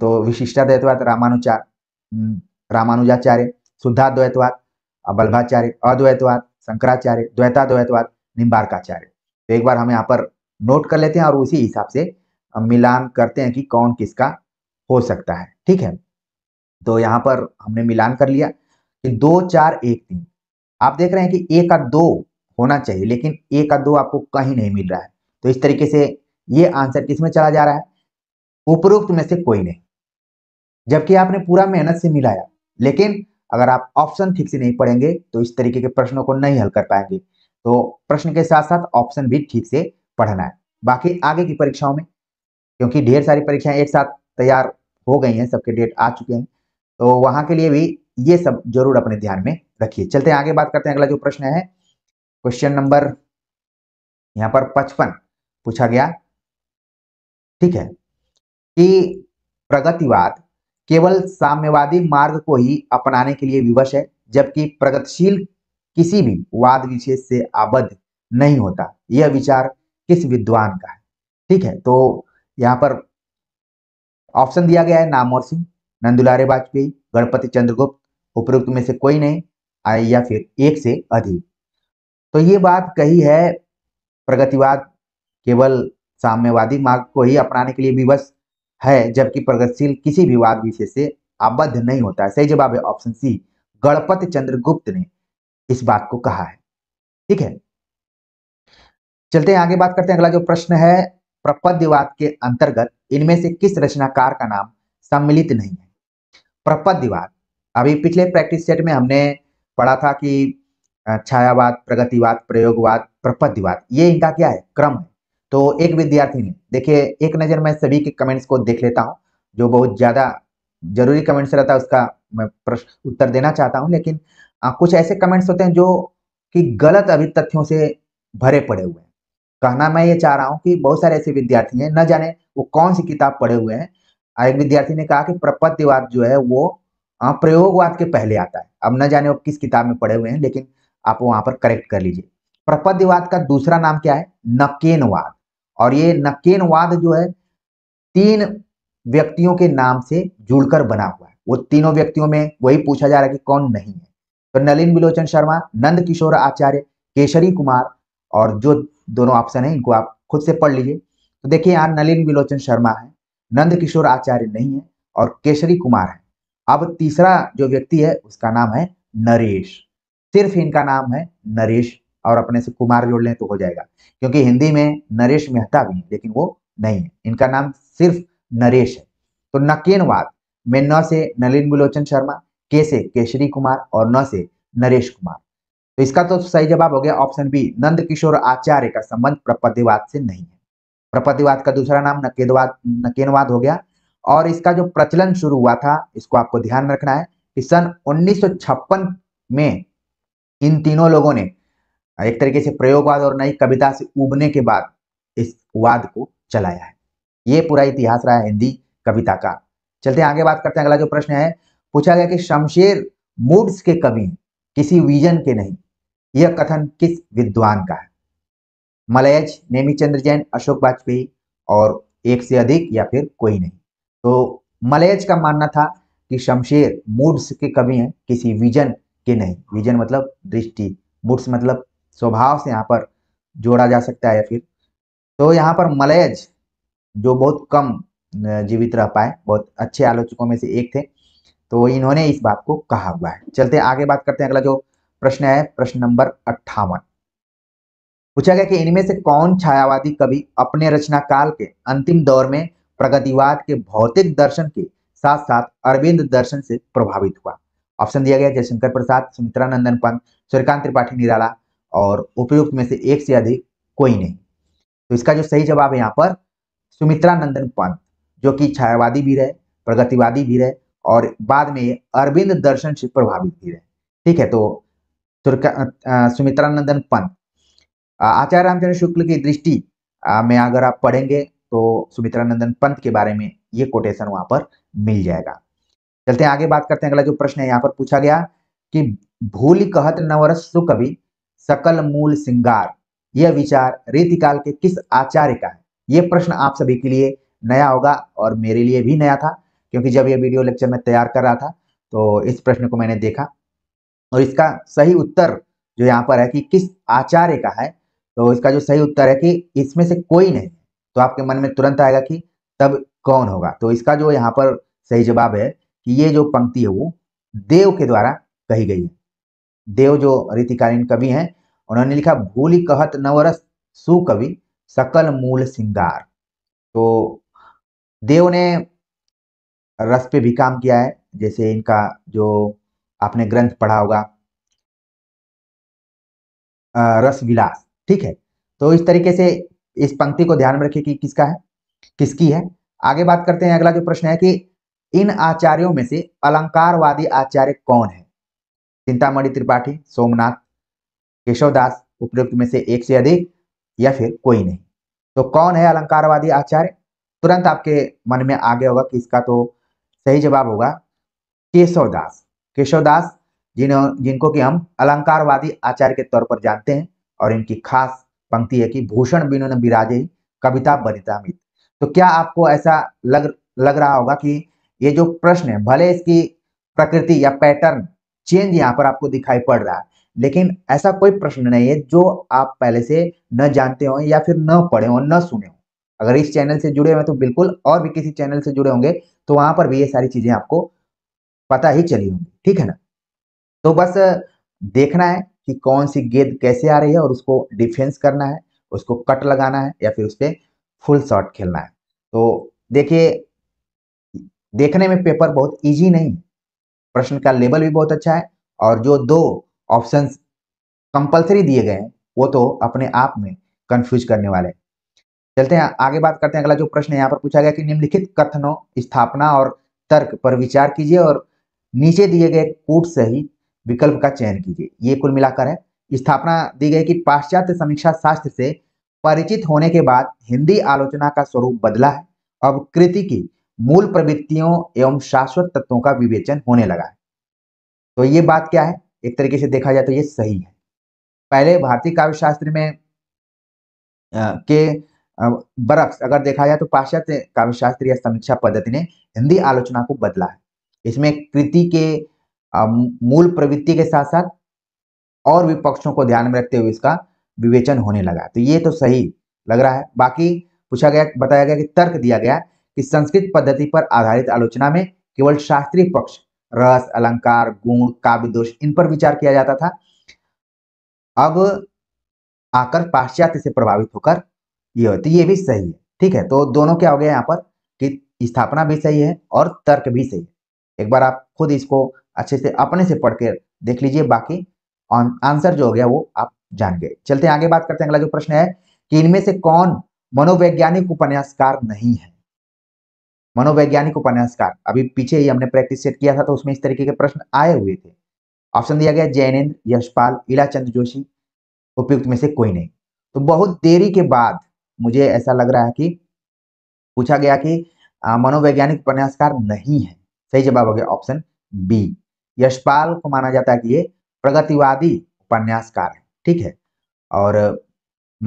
तो विशिष्टाद्वैतवाद रामानुचार हम्म, रामानुजाचार्य शुद्धाद्वैतवाद बल्भाचार्य अद्वैतवाद शंकराचार्य द्वैताद्वैतवाद निम्बारकाचार्य तो एक बार हम यहाँ पर नोट कर लेते हैं और उसी हिसाब से मिलान करते हैं कि कौन किसका हो सकता है ठीक है तो यहाँ पर हमने मिलान कर लिया कि दो चार एक तीन आप देख रहे हैं कि एक का दो होना चाहिए लेकिन एक का दो आपको कहीं नहीं मिल रहा है तो इस तरीके से ये आंसर किसमें चला जा रहा है उपरोक्त में से कोई नहीं जबकि आपने पूरा मेहनत से मिलाया लेकिन अगर आप ऑप्शन ठीक से नहीं पढ़ेंगे तो इस तरीके के प्रश्नों को नहीं हल कर पाएंगे तो प्रश्न के साथ साथ ऑप्शन भी ठीक से पढ़ना है बाकी आगे की परीक्षाओं में क्योंकि ढेर सारी परीक्षाएं एक साथ तैयार हो गई हैं सबके डेट आ चुके हैं तो वहां के लिए भी ये सब जरूर अपने ध्यान में रखिए चलते हैं आगे बात करते हैं अगला जो प्रश्न है क्वेश्चन नंबर यहाँ पर पचपन पूछा गया ठीक है कि प्रगतिवाद केवल साम्यवादी मार्ग को ही अपनाने के लिए विवश है जबकि प्रगतिशील किसी भी वाद विशेष से आबद्ध नहीं होता यह विचार किस विद्वान का है ठीक है तो यहाँ पर ऑप्शन दिया गया है नामोर सिंह नंदुलारे वाजपेयी गणपति चंद्रगुप्त उपरोक्त में से कोई नहीं आए या फिर एक से अधिक तो ये बात कही है प्रगतिवाद केवल साम्यवादी मार्ग को ही अपनाने के लिए विवश है जबकि प्रगतिशील किसी भी वाद विषय से आबद्ध नहीं होता है सही जवाब है ऑप्शन सी चंद्र चंद्रगुप्त ने इस बात को कहा है ठीक है चलते हैं आगे बात करते हैं अगला जो प्रश्न है प्रपद्यवाद के अंतर्गत इनमें से किस रचनाकार का नाम सम्मिलित नहीं है प्रपद्यवाद अभी पिछले प्रैक्टिस सेट में हमने पढ़ा था कि छायावाद प्रगतिवाद प्रयोगवाद प्रपद्यवाद ये इनका क्या है क्रम है तो एक विद्यार्थी ने देखिए एक नज़र मैं सभी के कमेंट्स को देख लेता हूँ जो बहुत ज़्यादा जरूरी कमेंट्स रहता है उसका मैं प्रश्न उत्तर देना चाहता हूँ लेकिन आ, कुछ ऐसे कमेंट्स होते हैं जो कि गलत अभी तथ्यों से भरे पड़े हुए हैं कहना मैं ये चाह रहा हूँ कि बहुत सारे ऐसे विद्यार्थी हैं न जाने वो कौन सी किताब पढ़े हुए हैं एक विद्यार्थी ने कहा कि प्रपत्तिवाद जो है वो प्रयोगवाद के पहले आता है अब न जाने वो किस किताब में पढ़े हुए हैं लेकिन आप वहां पर करेक्ट कर लीजिए प्रपद्यवाद का दूसरा नाम क्या है नकेनवाद और ये नकेनवाद जो है तीन व्यक्तियों के नाम से जुड़कर बना हुआ है वो तीनों व्यक्तियों में वही पूछा जा रहा है कि कौन नहीं है तो नलिन विलोचन शर्मा नंद किशोर आचार्य केशरी कुमार और जो दोनों ऑप्शन है इनको आप खुद से पढ़ लीजिए तो देखिए यहाँ नलिन विलोचन शर्मा है नंद किशोर आचार्य नहीं है और केशरी कुमार है अब तीसरा जो व्यक्ति है उसका नाम है नरेश सिर्फ इनका नाम है नरेश और अपने से कुमार जोड़ लें तो हो जाएगा क्योंकि हिंदी में नरेश मेहता भी है लेकिन वो नहीं है इनका नाम सिर्फ नरेश है तो नकेनवाद में न से नलिन बिलोचन शर्मा के से केशरी कुमार और न से नरेश कुमार तो इसका तो सही जवाब हो गया ऑप्शन बी नंद किशोर आचार्य का संबंध प्रपतिवाद से नहीं है प्रपतिवाद का दूसरा नाम नकेदवाद नकेनवाद हो गया और इसका जो प्रचलन शुरू हुआ था इसको आपको ध्यान रखना है कि सन 1956 में इन तीनों लोगों ने एक तरीके से प्रयोगवाद और नई कविता से उबने के बाद इस वाद को चलाया है ये पूरा इतिहास रहा है हिंदी कविता का चलते आगे बात करते हैं अगला जो प्रश्न है पूछा गया कि शमशेर मूड्स के कवि किसी विजन के नहीं यह कथन किस विद्वान का है मलयज नेमी चंद्र जैन अशोक वाजपेयी और एक से अधिक या फिर कोई नहीं तो मलयज का मानना था कि शमशेर मूड्स के कवि हैं किसी विजन के नहीं विजन मतलब दृष्टि मूड्स मतलब स्वभाव से यहाँ पर जोड़ा जा सकता है या फिर तो यहाँ पर मलयज जो बहुत कम जीवित रह पाए बहुत अच्छे आलोचकों में से एक थे तो इन्होंने इस बात को कहा हुआ है चलते आगे बात करते हैं अगला जो प्रश्न है प्रश्न नंबर अट्ठावन पूछा गया कि इनमें से कौन छायावादी कवि अपने रचना काल के अंतिम दौर में प्रगतिवाद के भौतिक दर्शन के साथ साथ अरविंद दर्शन से प्रभावित हुआ ऑप्शन दिया गया जयशंकर प्रसाद सुमित्रा नंदन पंत सूर्यकांत त्रिपाठी निराला और उपयुक्त में से एक से अधिक कोई नहीं तो इसका जो सही जवाब है यहाँ पर सुमित्रा नंदन पंत जो कि छायावादी भी रहे प्रगतिवादी भी रहे और बाद में अरविंद दर्शन से प्रभावित भी रहे ठीक है तो सुमित्रा नंदन पंत आचार्य रामचंद्र शुक्ल की दृष्टि में अगर आप पढ़ेंगे तो सुमित्रा नंदन पंत के बारे में ये कोटेशन वहां पर मिल जाएगा चलते हैं आगे बात करते हैं अगला जो प्रश्न है यहाँ पर पूछा गया कि भूल कहत नवरस सुकवि सकल मूल सिंगार यह विचार रीतिकाल के किस आचार्य का है यह प्रश्न आप सभी के लिए नया होगा और मेरे लिए भी नया था क्योंकि जब यह वीडियो लेक्चर में तैयार कर रहा था तो इस प्रश्न को मैंने देखा और इसका सही उत्तर जो यहाँ पर है कि किस आचार्य का है तो इसका जो सही उत्तर है कि इसमें से कोई नहीं तो आपके मन में तुरंत आएगा कि तब कौन होगा तो इसका जो यहाँ पर सही जवाब है कि ये जो पंक्ति है वो देव के द्वारा कही गई है देव जो रीतिकालीन कवि हैं उन्होंने लिखा भूली कहत नवरस सुकवि सकल मूल सिंगार तो देव ने रस पे भी काम किया है जैसे इनका जो आपने ग्रंथ पढ़ा होगा रस विलास ठीक है तो इस तरीके से इस पंक्ति को ध्यान में रखिए कि किसका है किसकी है आगे बात करते हैं अगला जो प्रश्न है कि इन आचार्यों में से अलंकारवादी आचार्य कौन है चिंतामणि त्रिपाठी सोमनाथ केशवदास उपयुक्त में से एक से अधिक या फिर कोई नहीं तो कौन है अलंकारवादी आचार्य तुरंत आपके मन में आ गया होगा कि इसका तो सही जवाब होगा केशवदास केशवदास जिन्हों जिनको कि हम अलंकारवादी आचार्य के तौर पर जानते हैं और इनकी खास पंक्ति है कि भूषण बिनो ने कविता बनिता मित तो क्या आपको ऐसा लग लग रहा होगा कि ये जो प्रश्न है भले इसकी प्रकृति या पैटर्न चेंज यहाँ पर आपको दिखाई पड़ रहा है लेकिन ऐसा कोई प्रश्न नहीं है जो आप पहले से न जानते हों या फिर न पढ़े हों न सुने हों अगर इस चैनल से जुड़े हुए तो बिल्कुल और भी किसी चैनल से जुड़े होंगे तो वहां पर भी ये सारी चीजें आपको पता ही चली होंगी ठीक है ना तो बस देखना है कि कौन सी गेंद कैसे आ रही है और उसको डिफेंस करना है उसको कट लगाना है या फिर उस पर फुल शॉट खेलना है तो देखिए देखने में पेपर बहुत इजी नहीं प्रश्न का लेवल भी बहुत अच्छा है और जो दो ऑप्शन कंपलसरी दिए गए हैं वो तो अपने आप में कंफ्यूज करने वाले चलते हैं आगे बात करते हैं अगला जो प्रश्न यहाँ पर पूछा गया कि निम्नलिखित कथनों स्थापना और तर्क पर विचार कीजिए और नीचे दिए गए कूट सही विकल्प का चयन कीजिए ये कुल मिलाकर है स्थापना दी गई कि पाश्चात्य समीक्षा शास्त्र से परिचित होने के बाद हिंदी आलोचना का स्वरूप बदला है अब कृति की मूल प्रवृत्तियों एवं शाश्वत तत्वों का विवेचन होने लगा है तो ये बात क्या है एक तरीके से देखा जाए तो ये सही है पहले भारतीय काव्य शास्त्र में आ, के बरक्स अगर देखा जाए तो पाश्चात्य काव्य शास्त्र या समीक्षा पद्धति ने हिंदी आलोचना को बदला है इसमें कृति के आ, मूल प्रवृत्ति के साथ साथ और भी पक्षों को ध्यान में रखते हुए इसका विवेचन होने लगा तो ये तो सही लग रहा है बाकी पूछा गया बताया गया कि तर्क दिया गया कि संस्कृत पद्धति पर आधारित आलोचना में केवल शास्त्रीय पक्ष रस अलंकार गुण काव्य दोष इन पर विचार किया जाता था अब आकर पाश्चात्य से प्रभावित होकर ये होती ये भी सही है ठीक है तो दोनों क्या हो गया यहाँ पर कि स्थापना भी सही है और तर्क भी सही है एक बार आप खुद इसको अच्छे से अपने से पढ़ के देख लीजिए बाकी आंसर जो हो गया वो आप जान गए चलते आगे बात करते हैं अगला जो प्रश्न है कि इनमें से कौन मनोवैज्ञानिक उपन्यासकार नहीं है मनोवैज्ञानिक उपन्यासकार अभी पीछे ही हमने प्रैक्टिस सेट किया था तो उसमें इस तरीके के प्रश्न आए हुए थे ऑप्शन दिया गया जैनेन्द्र यशपाल इलाचंद जोशी उपयुक्त में से कोई नहीं तो बहुत देरी के बाद मुझे ऐसा लग रहा है कि पूछा गया कि मनोवैज्ञानिक उपन्यासकार नहीं है सही जवाब हो गया ऑप्शन बी यशपाल को माना जाता है कि ये प्रगतिवादी उपन्यासकार है ठीक है और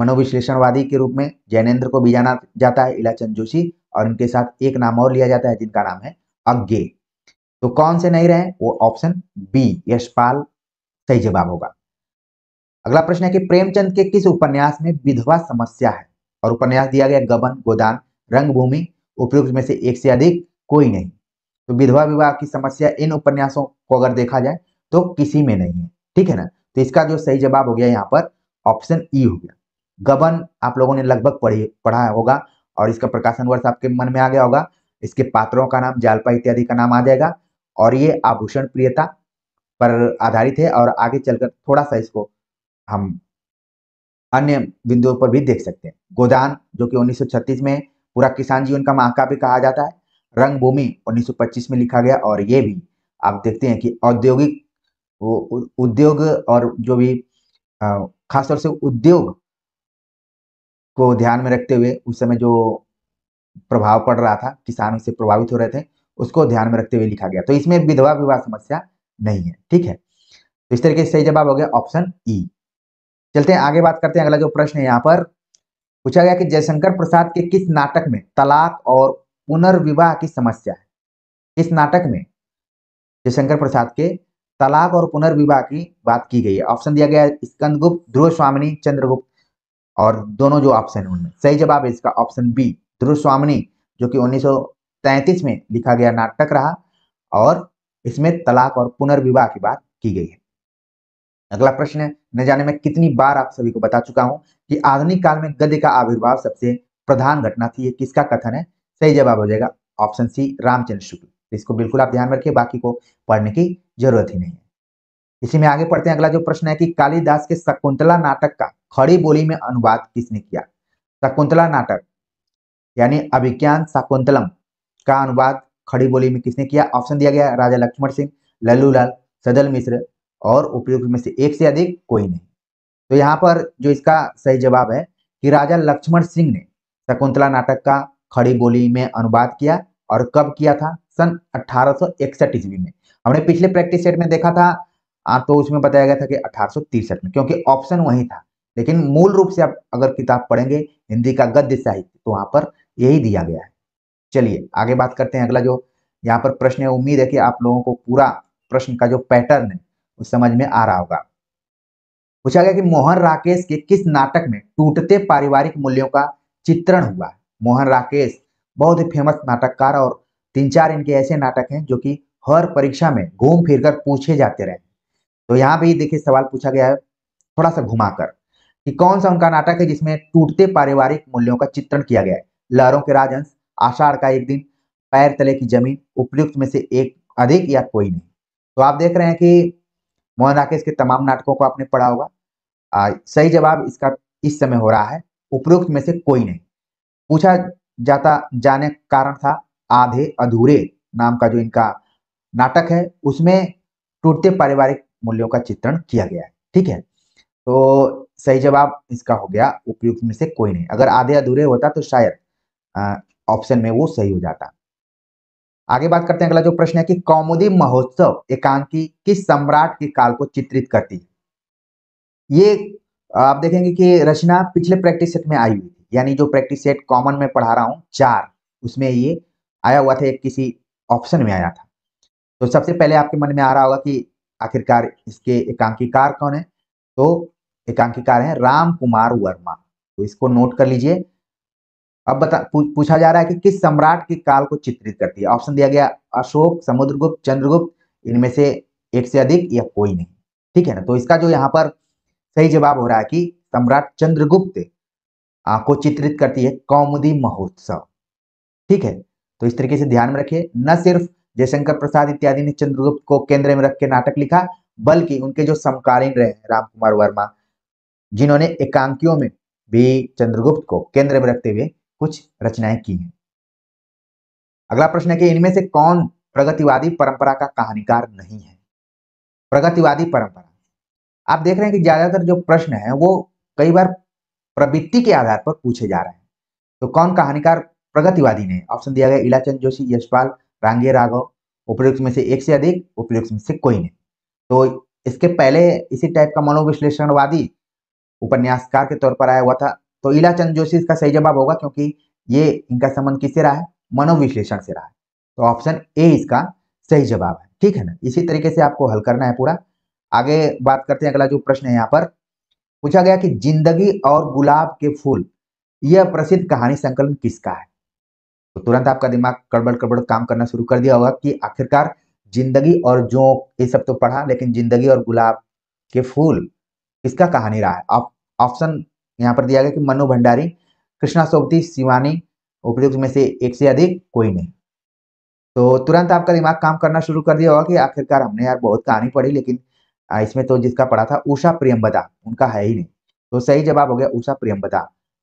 मनोविश्लेषणवादी के रूप में जैनेन्द्र को भी जाना जाता है इलाचंद जोशी और उनके साथ एक नाम और लिया जाता है जिनका नाम है अज्ञे तो कौन से नहीं रहे वो ऑप्शन बी यशपाल सही जवाब होगा अगला प्रश्न है कि प्रेमचंद के किस उपन्यास में विधवा समस्या है और उपन्यास दिया गया गबन गोदान रंगभूमि उपयुक्त में से एक से अधिक कोई नहीं तो विधवा विवाह की समस्या इन उपन्यासों को अगर देखा जाए तो किसी में नहीं है ठीक है ना तो इसका जो सही जवाब हो गया यहाँ पर ऑप्शन ई e हो गया गबन आप लोगों ने लगभग पढ़ी पढ़ा होगा और इसका प्रकाशन वर्ष आपके मन में आ गया होगा इसके पात्रों का नाम जालपा इत्यादि का नाम आ जाएगा और ये आभूषण प्रियता पर आधारित है और आगे चलकर थोड़ा सा इसको हम अन्य बिंदुओं पर भी देख सकते हैं गोदान जो कि 1936 में पूरा किसान जीवन का महाकाव्य कहा जाता है रंगभूमि 1925 में लिखा गया और ये भी आप देखते हैं कि औद्योगिक उद्योग और जो भी खासतौर से उद्योग को ध्यान में रखते हुए उस समय जो प्रभाव पड़ रहा था किसान उससे प्रभावित हो रहे थे उसको ध्यान में रखते हुए लिखा गया तो इसमें विधवा विवाह समस्या नहीं है ठीक है तो इस तरीके से सही जवाब हो गया ऑप्शन ई चलते हैं आगे बात करते हैं अगला जो प्रश्न है यहाँ पर पूछा गया कि जयशंकर प्रसाद के किस नाटक में तलाक और पुनर्विवाह की समस्या है किस नाटक में जयशंकर प्रसाद के तलाक और पुनर्विवाह की बात की गई है ऑप्शन दिया गया स्कंदगुप्त ध्रुव स्वामिनी चंद्रगुप्त और दोनों जो ऑप्शन है उनमें सही जवाब है इसका ऑप्शन बी ध्रुव स्वामिनी जो कि 1933 में लिखा गया नाटक रहा और इसमें तलाक और पुनर्विवाह की बात की गई है अगला प्रश्न है न जाने में कितनी बार आप सभी को बता चुका हूं कि आधुनिक काल में गद्य का आविर्भाव सबसे प्रधान घटना थी ये किसका कथन है सही जवाब हो जाएगा ऑप्शन सी रामचंद्र शुक्ल इसको बिल्कुल आप ध्यान में रखिए बाकी को पढ़ने की जरूरत ही नहीं है इसी में आगे पढ़ते हैं अगला जो प्रश्न है कि कालिदास के शकुंतला नाटक का खड़ी बोली में अनुवाद किसने किया शकुंतला नाटक यानी अभिज्ञान शकुंतलम का अनुवाद खड़ी बोली में किसने किया ऑप्शन दिया गया राजा लक्ष्मण सिंह लल्लू लाल सदल मिश्र और उपयुक्त में से एक से अधिक कोई नहीं तो यहाँ पर जो इसका सही जवाब है कि राजा लक्ष्मण सिंह ने शकुंतला नाटक का खड़ी बोली में अनुवाद किया और कब किया था सन अठारह ईस्वी में हमने पिछले प्रैक्टिस सेट में देखा था हाँ तो उसमें बताया गया था कि अठारह में क्योंकि ऑप्शन वही था लेकिन मूल रूप से आप अगर किताब पढ़ेंगे हिंदी का गद्य साहित्य तो वहां पर यही दिया गया है चलिए आगे बात करते हैं अगला जो यहाँ पर प्रश्न है उम्मीद है कि आप लोगों को पूरा प्रश्न का जो पैटर्न है वो समझ में आ रहा होगा पूछा गया कि मोहन राकेश के किस नाटक में टूटते पारिवारिक मूल्यों का चित्रण हुआ मोहन राकेश बहुत ही फेमस नाटककार और तीन चार इनके ऐसे नाटक हैं जो कि हर परीक्षा में घूम फिर कर पूछे जाते रहे तो यहाँ पे ही देखिए सवाल पूछा गया है थोड़ा सा घुमाकर कि कौन सा उनका नाटक है जिसमें टूटते पारिवारिक मूल्यों का चित्रण किया गया है लहरों के राजंश आषाढ़ का एक दिन पैर तले की जमीन उपयुक्त में से एक अधिक या कोई नहीं तो आप देख रहे हैं कि मोहन राकेश के तमाम नाटकों को आपने पढ़ा होगा आ, सही जवाब इसका इस समय हो रहा है उपयुक्त में से कोई नहीं पूछा जाता जाने का कारण था आधे अधूरे नाम का जो इनका नाटक है उसमें टूटते पारिवारिक मूल्यों का चित्रण किया गया है ठीक है तो सही जवाब इसका हो गया उपयुक्त में से कोई नहीं अगर आधे अधूरे होता तो शायद ऑप्शन में वो सही हो जाता आगे बात करते हैं अगला जो प्रश्न है कि कौमुदी महोत्सव एकांकी किस सम्राट के काल को चित्रित करती है ये आप देखेंगे कि रचना पिछले प्रैक्टिस सेट में आई हुई थी यानी जो प्रैक्टिस सेट कॉमन में पढ़ा रहा हूँ चार उसमें ये आया हुआ था एक किसी ऑप्शन में आया था तो सबसे पहले आपके मन में आ रहा होगा कि आखिरकार इसके एकांकीकार कौन है तो एकांकीकार है राम कुमार वर्मा तो इसको नोट कर लीजिए अब बता पूछा जा रहा है कि किस सम्राट के काल को चित्रित करती है ऑप्शन दिया गया अशोक समुद्रगुप्त चंद्रगुप्त इनमें से एक से अधिक या कोई नहीं ठीक है ना तो इसका जो यहाँ पर सही जवाब हो रहा है कि सम्राट चंद्रगुप्त को चित्रित करती है कौमुदी महोत्सव ठीक है तो इस तरीके से ध्यान में रखिए न सिर्फ जयशंकर प्रसाद इत्यादि ने चंद्रगुप्त को केंद्र में रख के नाटक लिखा बल्कि उनके जो समकालीन रहे राम कुमार वर्मा जिन्होंने एकांकियों में भी चंद्रगुप्त को केंद्र में रखते हुए कुछ रचनाएं की हैं अगला प्रश्न है कि इनमें से कौन प्रगतिवादी परंपरा का कहानीकार नहीं है प्रगतिवादी परंपरा आप देख रहे हैं कि ज्यादातर जो प्रश्न है वो कई बार प्रवृत्ति के आधार पर पूछे जा रहे हैं तो कौन कहानीकार प्रगतिवादी ने ऑप्शन दिया गया इलाचंद जोशी यशपाल रांगे राघव उपयुक्त में से एक से अधिक उपयुक्त में से कोई नहीं तो इसके पहले इसी टाइप का मनोविश्लेषणवादी उपन्यासकार के तौर पर आया हुआ था तो इला चंद जोशी इसका सही जवाब होगा क्योंकि ये इनका संबंध किससे रहा है मनोविश्लेषण से रहा है तो ऑप्शन ए इसका सही जवाब है ठीक है ना इसी तरीके से आपको हल करना है पूरा आगे बात करते हैं अगला जो प्रश्न है यहाँ पर पूछा गया कि जिंदगी और गुलाब के फूल यह प्रसिद्ध कहानी संकलन किसका है तो तुरंत आपका दिमाग कड़बड़ कड़बड़ काम करना शुरू कर दिया होगा कि आखिरकार जिंदगी और जो ये सब तो पढ़ा लेकिन जिंदगी और गुलाब के फूल इसका कहानी रहा है ऑप्शन यहाँ पर दिया गया कि मनु भंडारी कृष्णा सोबती शिवानी उपयुक्त में से एक से अधिक कोई नहीं तो तुरंत आपका दिमाग काम करना शुरू कर दिया होगा कि आखिरकार हमने यार बहुत कहानी पढ़ी लेकिन इसमें तो जिसका पढ़ा था उषा प्रियम्बदा उनका है ही नहीं तो सही जवाब हो गया उषा प्रियम्बदा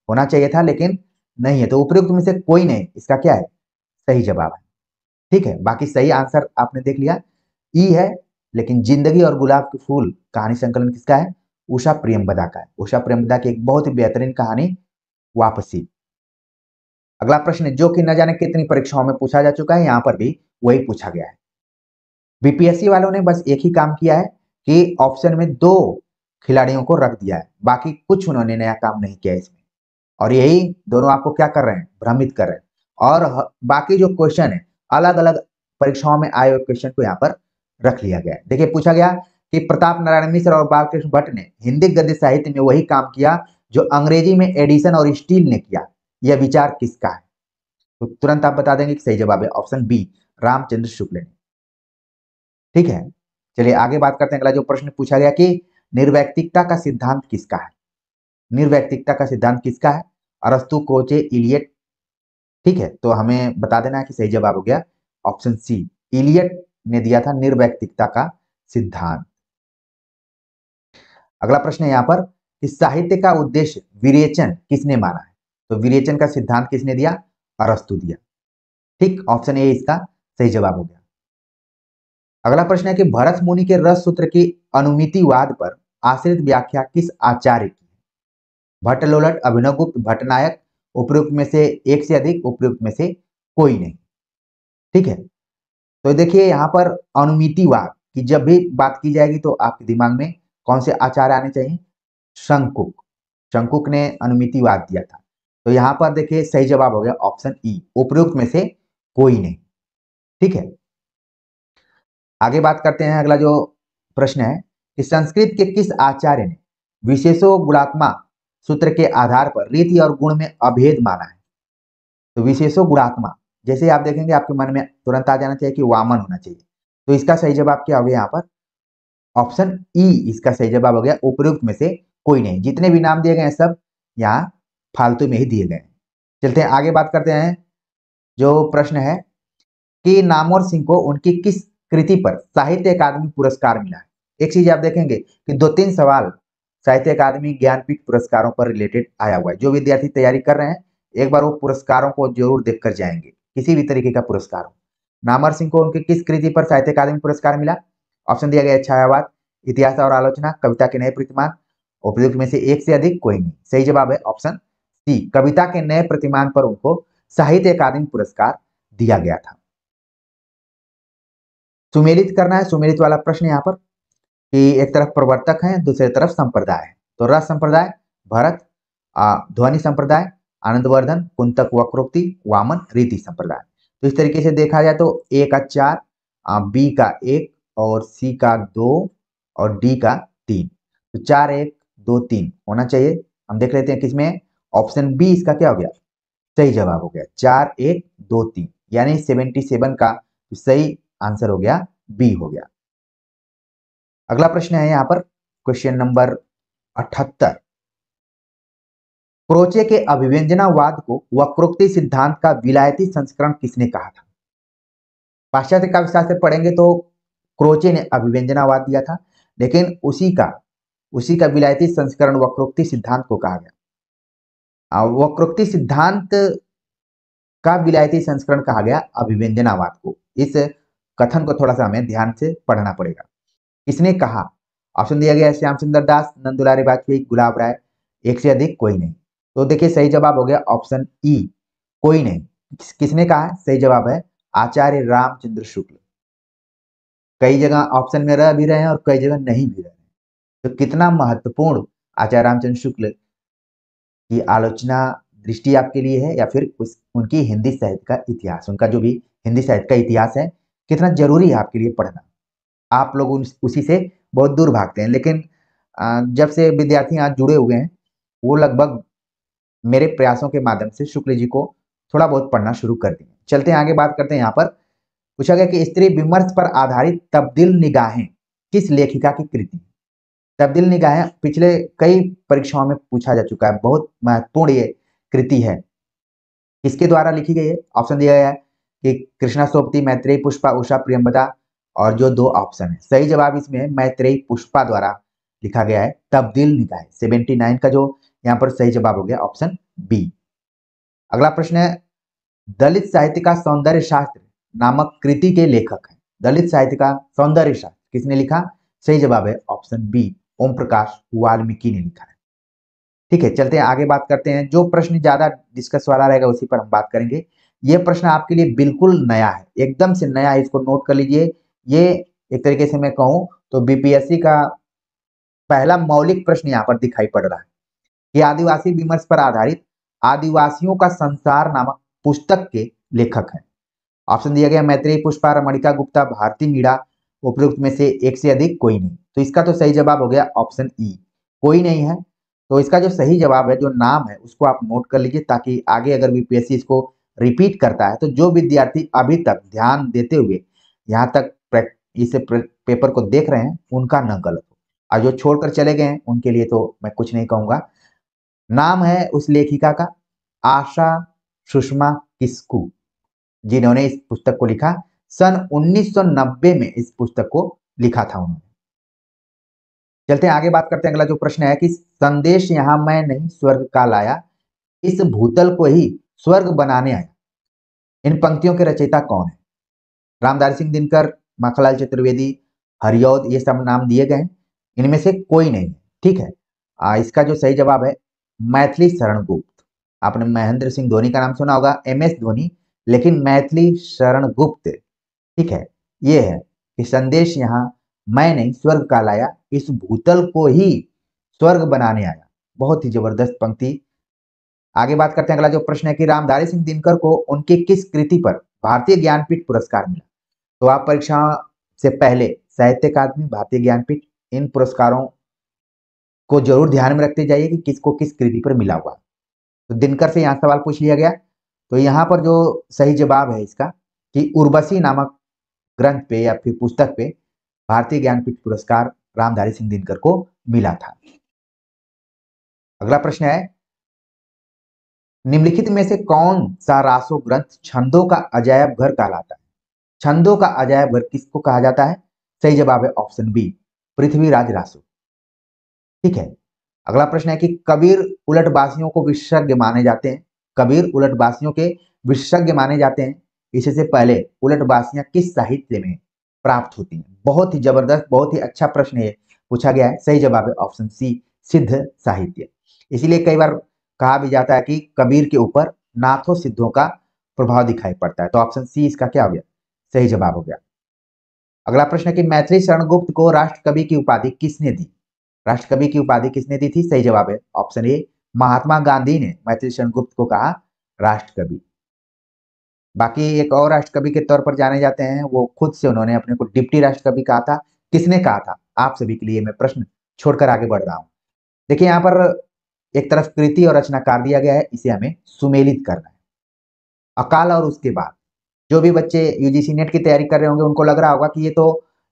होना चाहिए था लेकिन नहीं है तो उपयुक्त में से कोई नहीं इसका क्या है सही जवाब है ठीक है बाकी सही आंसर आपने देख लिया ई है लेकिन जिंदगी और गुलाब के फूल कहानी संकलन किसका है उषा प्रेमबदा का है उषा प्रेमबदा की एक बहुत ही बेहतरीन कहानी वापसी अगला प्रश्न जो कि न जाने कितनी परीक्षाओं में पूछा जा चुका है यहां पर भी वही पूछा गया है बीपीएससी वालों ने बस एक ही काम किया है कि ऑप्शन में दो खिलाड़ियों को रख दिया है बाकी कुछ उन्होंने नया काम नहीं किया इसमें और यही दोनों आपको क्या कर रहे हैं भ्रमित कर रहे हैं और बाकी जो क्वेश्चन है अलग अलग परीक्षाओं में आए हुए क्वेश्चन को यहाँ पर रख लिया गया देखिए पूछा गया कि प्रताप नारायण मिश्र और बालकृष्ण भट्ट ने हिंदी गद्य साहित्य में वही काम किया जो अंग्रेजी में एडिसन और स्टील ने किया यह विचार किसका है तो तुरंत आप बता देंगे कि सही जवाब है ऑप्शन बी रामचंद्र शुक्ल ने ठीक है चलिए आगे बात करते हैं अगला जो प्रश्न पूछा गया कि निर्वैक्तिकता का सिद्धांत किसका है निर्वैक्तिकता का सिद्धांत किसका है अरस्तु क्रोचे इलियट ठीक है तो हमें बता देना है कि सही जवाब हो गया ऑप्शन सी इलियट ने दिया था निर्वैक्तिकता का सिद्धांत अगला प्रश्न है यहाँ पर कि साहित्य का उद्देश्य विरेचन किसने माना है तो विरेचन का सिद्धांत किसने दिया अरस्तु दिया ठीक ऑप्शन ए इसका सही जवाब हो गया अगला प्रश्न है कि भरत मुनि के रस सूत्र की अनुमितिवाद पर आश्रित व्याख्या किस आचार्य की भट्ट अभिनवगुप्त भट्टनायक उपयुक्त में से एक से अधिक उपयुक्त में से कोई नहीं ठीक है तो देखिए यहाँ पर अनुमितिवाद की जब भी बात की जाएगी तो आपके दिमाग में कौन से आचार्य आने चाहिए शंकुक शंकुक ने अनुमितिवाद दिया था तो यहाँ पर देखिए सही जवाब हो गया ऑप्शन ई उपयुक्त में से कोई नहीं ठीक है आगे बात करते हैं अगला जो प्रश्न है कि संस्कृत के किस आचार्य ने विशेषो गुणात्मा सूत्र के आधार पर रीति और गुण में अभेद माना है तो विशेषो गुणात्मा जैसे आप देखेंगे आपके मन में तुरंत आ जाना चाहिए कि वामन होना चाहिए तो इसका सही जवाब क्या हो गया यहाँ पर ऑप्शन ई e, इसका सही जवाब हो गया उपयुक्त में से कोई नहीं जितने भी नाम दिए गए हैं सब यहाँ फालतू में ही दिए गए चलते हैं आगे बात करते हैं जो प्रश्न है कि नामोर सिंह को उनकी किस कृति पर साहित्य अकादमी पुरस्कार मिला है एक चीज आप देखेंगे कि दो तीन सवाल साहित्य अकादमी ज्ञानपीठ पुरस्कारों पर रिलेटेड आया हुआ है जो विद्यार्थी तैयारी कर रहे हैं एक बार वो पुरस्कारों को जरूर देख कर जाएंगे किसी भी तरीके का पुरस्कार हो नामर सिंह को उनके किस कृति पर साहित्य अकादमी पुरस्कार मिला ऑप्शन दिया गया छायावाद इतिहास और आलोचना कविता के नए प्रतिमान उपयुक्त में से एक से अधिक कोई नहीं सही जवाब है ऑप्शन सी कविता के नए प्रतिमान पर उनको साहित्य अकादमी पुरस्कार दिया गया था सुमेलित करना है सुमेलित वाला प्रश्न यहाँ पर कि एक तरफ प्रवर्तक है दूसरी तरफ संप्रदाय है तो रस संप्रदाय भरत ध्वनि संप्रदाय आनंदवर्धन कुंतक वक्रोक्ति वामन रीति संप्रदाय तो इस तरीके से देखा जाए तो ए का चार बी का एक और सी का दो और डी का तीन तो चार एक दो तीन होना चाहिए हम देख लेते हैं किसमें ऑप्शन बी इसका क्या हो गया सही जवाब हो गया चार एक दो तीन यानी सेवेंटी सेवन का तो सही आंसर हो गया बी हो गया अगला प्रश्न है यहाँ पर क्वेश्चन नंबर अठहत्तर क्रोचे के अभिव्यंजनावाद को वक्रोक्ति सिद्धांत का विलायती संस्करण किसने कहा था पाश्चात्य विस्तार से पढ़ेंगे तो क्रोचे ने अभिव्यंजनावाद दिया था लेकिन उसी का उसी का विलायती संस्करण वक्रोक्ति सिद्धांत को कहा गया वक्रोक्ति सिद्धांत का विलायती संस्करण कहा गया अभिव्यंजनावाद को इस कथन को थोड़ा सा हमें ध्यान से पढ़ना पड़ेगा किसने कहा ऑप्शन दिया गया श्याम सुंदर दास नंदुलारी वाजपेयी गुलाब राय एक से अधिक कोई नहीं तो देखिए सही जवाब हो गया ऑप्शन ई e। कोई नहीं किस, किसने कहा सही जवाब है आचार्य रामचंद्र शुक्ल कई जगह ऑप्शन में रह भी रहे हैं और कई जगह नहीं भी रहे हैं तो कितना महत्वपूर्ण आचार्य रामचंद्र शुक्ल की आलोचना दृष्टि आपके लिए है या फिर उस उनकी हिंदी साहित्य का इतिहास उनका जो भी हिंदी साहित्य का इतिहास है कितना जरूरी है आपके लिए पढ़ना आप लोग उसी से बहुत दूर भागते हैं लेकिन जब से विद्यार्थी आज जुड़े हुए हैं वो लगभग मेरे प्रयासों के माध्यम से शुक्ल जी को थोड़ा बहुत पढ़ना शुरू कर दिए चलते हैं आगे बात करते हैं यहाँ पर पूछा गया कि स्त्री विमर्श पर आधारित तब्दील निगाहें किस लेखिका की कृति तब्दील निगाहें पिछले कई परीक्षाओं में पूछा जा चुका है बहुत महत्वपूर्ण ये कृति है किसके द्वारा लिखी गई है ऑप्शन दिया गया है कि कृष्णा सोपती मैत्री पुष्पा उषा प्रियम्बदा और जो दो ऑप्शन है सही जवाब इसमें मैत्रेय मैत्रेयी पुष्पा द्वारा लिखा गया है तब्दील निकाय 79 का जो यहाँ पर सही जवाब हो गया ऑप्शन बी अगला प्रश्न है दलित साहित्य का सौंदर्य शास्त्र नामक कृति के लेखक है दलित साहित्य का सौंदर्य शास्त्र किसने लिखा सही जवाब है ऑप्शन बी ओम प्रकाश वाल्मीकि ने लिखा है ठीक है चलते हैं आगे बात करते हैं जो प्रश्न ज्यादा डिस्कस वाला रहेगा उसी पर हम बात करेंगे ये प्रश्न आपके लिए बिल्कुल नया है एकदम से नया है इसको नोट कर लीजिए ये एक तरीके से मैं कहूँ तो बीपीएससी का पहला मौलिक प्रश्न यहाँ पर दिखाई पड़ रहा है कि आदिवासी विमर्श पर आधारित आदिवासियों का संसार नामक पुस्तक के लेखक हैं ऑप्शन दिया गया मैत्री पुष्पा रमणिका गुप्ता भारती मीणा उपयुक्त में से एक से अधिक कोई नहीं तो इसका तो सही जवाब हो गया ऑप्शन ई e। कोई नहीं है तो इसका जो सही जवाब है जो नाम है उसको आप नोट कर लीजिए ताकि आगे अगर बीपीएससी इसको रिपीट करता है तो जो विद्यार्थी अभी तक ध्यान देते हुए यहाँ तक इस पेपर को देख रहे हैं उनका न गलत हो और जो छोड़कर चले गए हैं उनके लिए तो मैं कुछ नहीं कहूंगा नाम है उस लेखिका का आशा सुषमा किस्कू जिन्होंने इस पुस्तक को लिखा सन 1990 में इस पुस्तक को लिखा था उन्होंने चलते हैं आगे बात करते हैं अगला जो प्रश्न है कि संदेश यहां मैं नहीं स्वर्ग का लाया इस भूतल को ही स्वर्ग बनाने आया इन पंक्तियों के रचयिता कौन है रामदारी सिंह दिनकर माखलाल चतुर्वेदी हरियोद ये सब नाम दिए गए हैं इनमें से कोई नहीं है ठीक है आ, इसका जो सही जवाब है मैथिली शरणगुप्त आपने महेंद्र सिंह धोनी का नाम सुना होगा एम एस धोनी लेकिन मैथिली शरणगुप्त ठीक है ये है कि संदेश यहाँ मैं नहीं स्वर्ग का लाया इस भूतल को ही स्वर्ग बनाने आया बहुत ही जबरदस्त पंक्ति आगे बात करते हैं अगला जो प्रश्न है कि रामधारी सिंह दिनकर को उनके किस कृति पर भारतीय ज्ञानपीठ पुरस्कार मिला तो आप परीक्षा से पहले साहित्य अकादमी भारतीय ज्ञानपीठ इन पुरस्कारों को जरूर ध्यान में रखते जाइए कि किसको किस कृति पर मिला हुआ तो दिनकर से यहाँ सवाल पूछ लिया गया तो यहाँ पर जो सही जवाब है इसका कि उर्वशी नामक ग्रंथ पे या फिर पुस्तक पे भारतीय ज्ञानपीठ पुरस्कार रामधारी सिंह दिनकर को मिला था अगला प्रश्न है निम्नलिखित में से कौन सा रासो ग्रंथ छंदों का अजायब घर कहलाता छंदों का अजायब घर किसको कहा जाता है सही जवाब है ऑप्शन बी पृथ्वीराज रासू ठीक है अगला प्रश्न है कि कबीर उलटवासियों को विशेषज्ञ माने जाते हैं कबीर उलटवासियों के विशेषज्ञ माने जाते हैं इससे पहले उलटवासियां किस साहित्य में प्राप्त होती हैं बहुत ही जबरदस्त बहुत ही अच्छा प्रश्न है पूछा गया है सही जवाब है ऑप्शन सी सिद्ध साहित्य इसीलिए कई बार कहा भी जाता है कि कबीर के ऊपर नाथों सिद्धों का प्रभाव दिखाई पड़ता है तो ऑप्शन सी इसका क्या हो गया सही जवाब हो गया अगला प्रश्न है कि मैथिली शरणगुप्त को राष्ट्र कवि की उपाधि किसने दी राष्ट्र कवि की उपाधि किसने दी थी सही जवाब है ऑप्शन ए महात्मा गांधी ने मैथिली शरणगुप्त को कहा राष्ट्र कवि बाकी एक और राष्ट्र कवि के तौर पर जाने जाते हैं वो खुद से उन्होंने अपने को डिप्टी राष्ट्र कवि कहा था किसने कहा था आप सभी के लिए मैं प्रश्न छोड़कर आगे बढ़ रहा हूँ देखिए यहाँ पर एक तरफ कृति और रचनाकार दिया गया है इसे हमें सुमेलित करना है अकाल और उसके बाद जो भी बच्चे यूजीसी नेट की तैयारी कर रहे होंगे उनको लग रहा होगा कि ये तो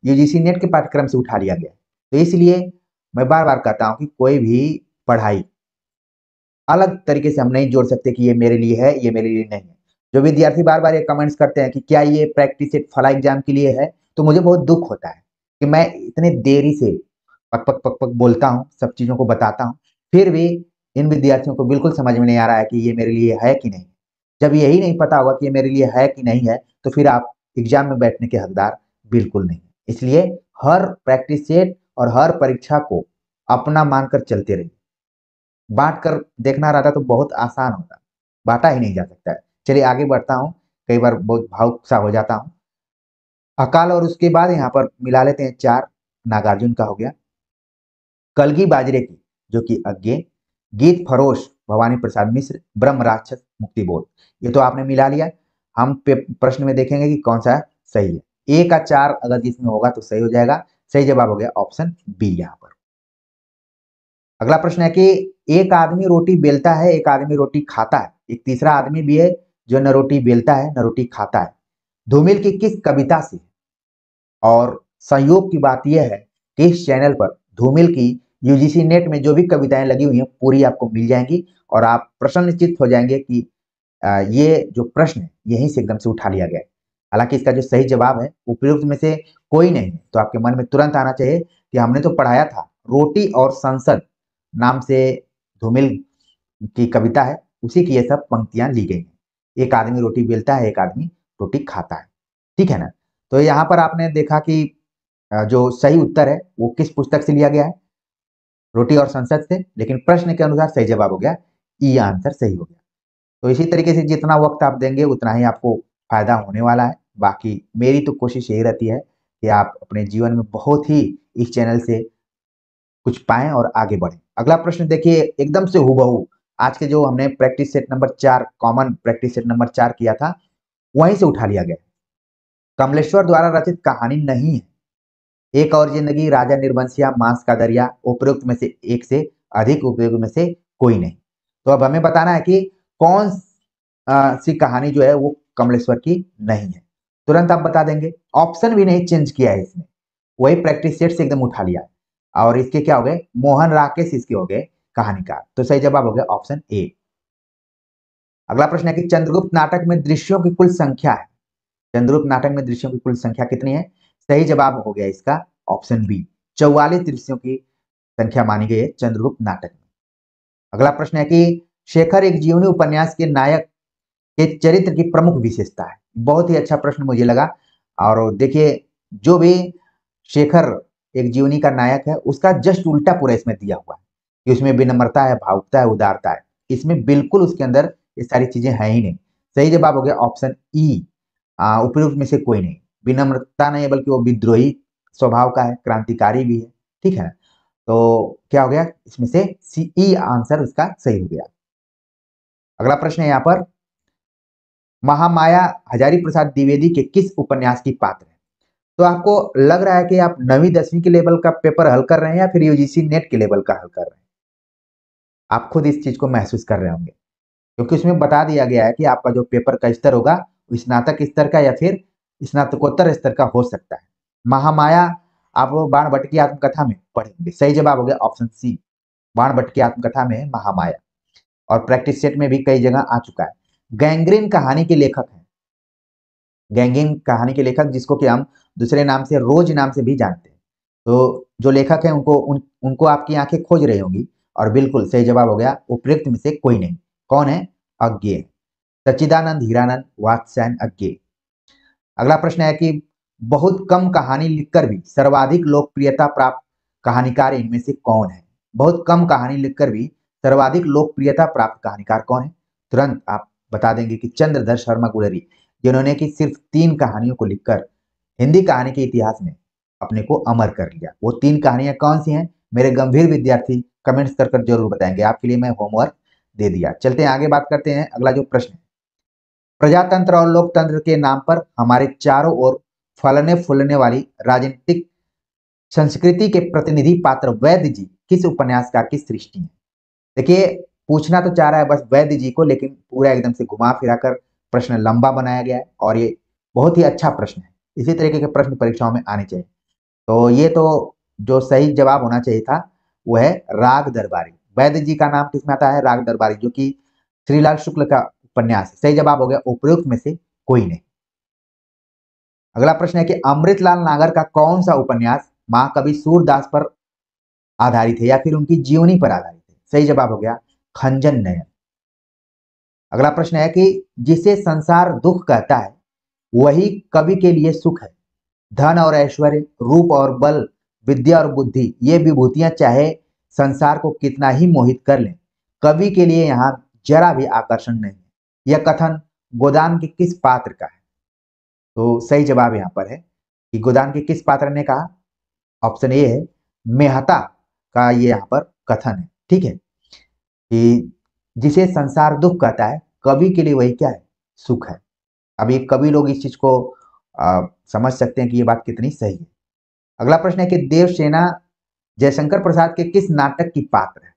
यूजीसी नेट के पाठ्यक्रम से उठा लिया गया तो इसलिए मैं बार बार कहता हूँ कि कोई भी पढ़ाई अलग तरीके से हम नहीं जोड़ सकते कि ये मेरे लिए है ये मेरे लिए नहीं है जो विद्यार्थी बार बार ये कमेंट्स करते हैं कि क्या ये प्रैक्टिस सेट फला एग्जाम के लिए है तो मुझे बहुत दुख होता है कि मैं इतने देरी से पक पक पक पक बोलता हूँ सब चीज़ों को बताता हूँ फिर भी इन विद्यार्थियों को बिल्कुल समझ में नहीं आ रहा है कि ये मेरे लिए है कि नहीं जब यही नहीं पता होगा कि ये मेरे लिए है कि नहीं है तो फिर आप एग्जाम में बैठने के हकदार बिल्कुल नहीं इसलिए हर प्रैक्टिस सेट और हर परीक्षा को अपना मानकर चलते रहिए बांट कर देखना रहता तो बहुत आसान होता बांटा ही नहीं जा सकता चलिए आगे बढ़ता हूँ कई बार बहुत भावुक सा हो जाता हूँ अकाल और उसके बाद यहाँ पर मिला लेते हैं चार नागार्जुन का हो गया कलगी बाजरे की जो कि अज्ञे गीत फरोश भवानी प्रसाद मिश्र ब्रह्म राक्षस मुक्ति बोध ये तो आपने मिला लिया हम प्रश्न में देखेंगे कि कौन सा सही है ए का चार अगर जिसमें होगा तो सही हो जाएगा सही जवाब हो गया ऑप्शन बी यहाँ पर अगला प्रश्न है कि एक आदमी रोटी बेलता है एक आदमी रोटी खाता है एक तीसरा आदमी भी है जो न रोटी बेलता है न रोटी खाता है धूमिल की किस कविता से और संयोग की बात यह है कि इस चैनल पर धूमिल की यूजीसी नेट में जो भी कविताएं लगी हुई हैं पूरी आपको मिल जाएंगी और आप प्रश्न निश्चित हो जाएंगे कि ये जो प्रश्न है यहीं से एकदम से उठा लिया गया है हालांकि इसका जो सही जवाब है उपयुक्त में से कोई नहीं तो आपके मन में तुरंत आना चाहिए कि हमने तो पढ़ाया था रोटी और संसद नाम से धूमिल की कविता है उसी की ये सब पंक्तियां ली गई हैं एक आदमी रोटी बेलता है एक आदमी रोटी खाता है ठीक है ना तो यहाँ पर आपने देखा कि जो सही उत्तर है वो किस पुस्तक से लिया गया है रोटी और संसद से लेकिन प्रश्न के अनुसार सही जवाब हो गया ई आंसर सही हो गया तो इसी तरीके से जितना वक्त आप देंगे उतना ही आपको फायदा होने वाला है बाकी मेरी तो कोशिश यही रहती है कि आप अपने जीवन में बहुत ही इस चैनल से कुछ पाएं और आगे बढ़ें अगला प्रश्न देखिए एकदम से हुबहू आज के जो हमने प्रैक्टिस सेट नंबर चार कॉमन प्रैक्टिस सेट नंबर चार किया था वहीं से उठा लिया गया कमलेश्वर द्वारा रचित कहानी नहीं है एक और जिंदगी राजा निर्वंशिया मांस का दरिया उपयुक्त में से एक से अधिक उपयोग में से कोई नहीं तो अब हमें बताना है कि कौन सी कहानी जो है वो कमलेश्वर की नहीं है तुरंत आप बता देंगे ऑप्शन भी नहीं चेंज किया है इसमें वही प्रैक्टिस सेट से एकदम उठा लिया और इसके क्या हो गए मोहन राकेश इसके हो गए कहानीकार तो सही जवाब हो गया ऑप्शन ए अगला प्रश्न है कि चंद्रगुप्त नाटक में दृश्यों की कुल संख्या है चंद्रगुप्त नाटक में दृश्यों की कुल संख्या कितनी है सही जवाब हो गया इसका ऑप्शन बी चौवालीस दृश्यों की संख्या मानी गई है चंद्रगुप्त नाटक में अगला प्रश्न है कि शेखर एक जीवनी उपन्यास के नायक के चरित्र की प्रमुख विशेषता है बहुत ही अच्छा प्रश्न मुझे लगा और देखिए जो भी शेखर एक जीवनी का नायक है उसका जस्ट उल्टा पूरा इसमें दिया हुआ है कि उसमें विनम्रता है भावुकता है उदारता है इसमें बिल्कुल उसके अंदर ये सारी चीजें हैं ही नहीं सही जवाब हो गया ऑप्शन ई उपयुक्त में से कोई नहीं विनम्रता नहीं है बल्कि वो विद्रोही स्वभाव का है क्रांतिकारी भी है ठीक है तो क्या हो गया इसमें से सी ई आंसर उसका सही हो गया अगला प्रश्न है यहाँ पर महामाया हजारी प्रसाद द्विवेदी के किस उपन्यास की पात्र है तो आपको लग रहा है कि आप नवी दसवीं के लेवल का पेपर हल कर रहे हैं या फिर यूजीसी नेट के लेवल का हल कर रहे हैं आप खुद इस चीज को महसूस कर रहे होंगे क्योंकि उसमें बता दिया गया है कि आपका जो पेपर का स्तर होगा स्नातक स्तर का या फिर स्नातकोत्तर स्तर का हो सकता है महामाया आप बाण भट्ट की आत्मकथा में पढ़ेंगे सही जवाब हो गया ऑप्शन सी बाण भट्ट की आत्मकथा में महामाया और प्रैक्टिस सेट में भी कई जगह आ चुका है गैंग्रीन कहानी के लेखक है गैंग्रीन कहानी के लेखक जिसको कि हम दूसरे नाम से रोज नाम से भी जानते हैं तो जो लेखक है उनको उन, उनको आपकी आंखें खोज रही होंगी और बिल्कुल सही जवाब हो गया उपयुक्त में से कोई नहीं कौन है अज्ञे सच्चिदानंद हीरानंद वात्स्यायन अज्ञे अगला प्रश्न है कि बहुत कम कहानी लिखकर भी सर्वाधिक लोकप्रियता प्राप्त कहानीकार इनमें से कौन है बहुत कम कहानी लिखकर भी सर्वाधिक लोकप्रियता प्राप्त कहानीकार कौन है तुरंत आप बता देंगे कि चंद्रधर शर्मा गुलेरी जिन्होंने कि सिर्फ तीन कहानियों को लिखकर हिंदी कहानी के इतिहास में अपने को अमर कर लिया वो तीन कहानियां कौन सी हैं मेरे गंभीर विद्यार्थी कमेंट्स कर जरूर बताएंगे आपके लिए मैं होमवर्क दे दिया चलते हैं आगे बात करते हैं अगला जो प्रश्न है प्रजातंत्र और लोकतंत्र के नाम पर हमारे चारों ओर फलने फूलने वाली राजनीतिक संस्कृति के प्रतिनिधि पात्र वैद्य जी किस उपन्यासकार की सृष्टि है देखिए पूछना तो चाह रहा है बस वैद्य जी को लेकिन पूरा एकदम से घुमा फिराकर प्रश्न लंबा बनाया गया है और ये बहुत ही अच्छा प्रश्न है इसी तरीके के प्रश्न परीक्षाओं में आने चाहिए तो ये तो जो सही जवाब होना चाहिए था वो है राग दरबारी वैद्य जी का नाम किसमें आता है राग दरबारी जो कि श्रीलाल शुक्ल का उपन्यास सही जवाब हो गया उपरोक्त में से कोई नहीं अगला प्रश्न है कि अमृतलाल नागर का कौन सा उपन्यास महाकवि सूरदास पर आधारित है या फिर उनकी जीवनी पर आधारित है सही जवाब हो गया खंजन नयन अगला प्रश्न है कि जिसे संसार दुख कहता है वही कवि के लिए सुख है धन और ऐश्वर्य रूप और बल विद्या और बुद्धि ये विभूतियां चाहे संसार को कितना ही मोहित कर लें कवि के लिए यहाँ जरा भी आकर्षण नहीं यह कथन गोदान के किस पात्र का है तो सही जवाब यहाँ पर है कि गोदान के किस पात्र ने कहा ऑप्शन ए है मेहता का ये यहाँ पर कथन है ठीक है कि जिसे संसार दुख कहता है कवि के लिए वही क्या है सुख है अब ये कवि लोग इस चीज को आ, समझ सकते हैं कि ये बात कितनी सही है अगला प्रश्न है कि देवसेना जयशंकर प्रसाद के किस नाटक की पात्र है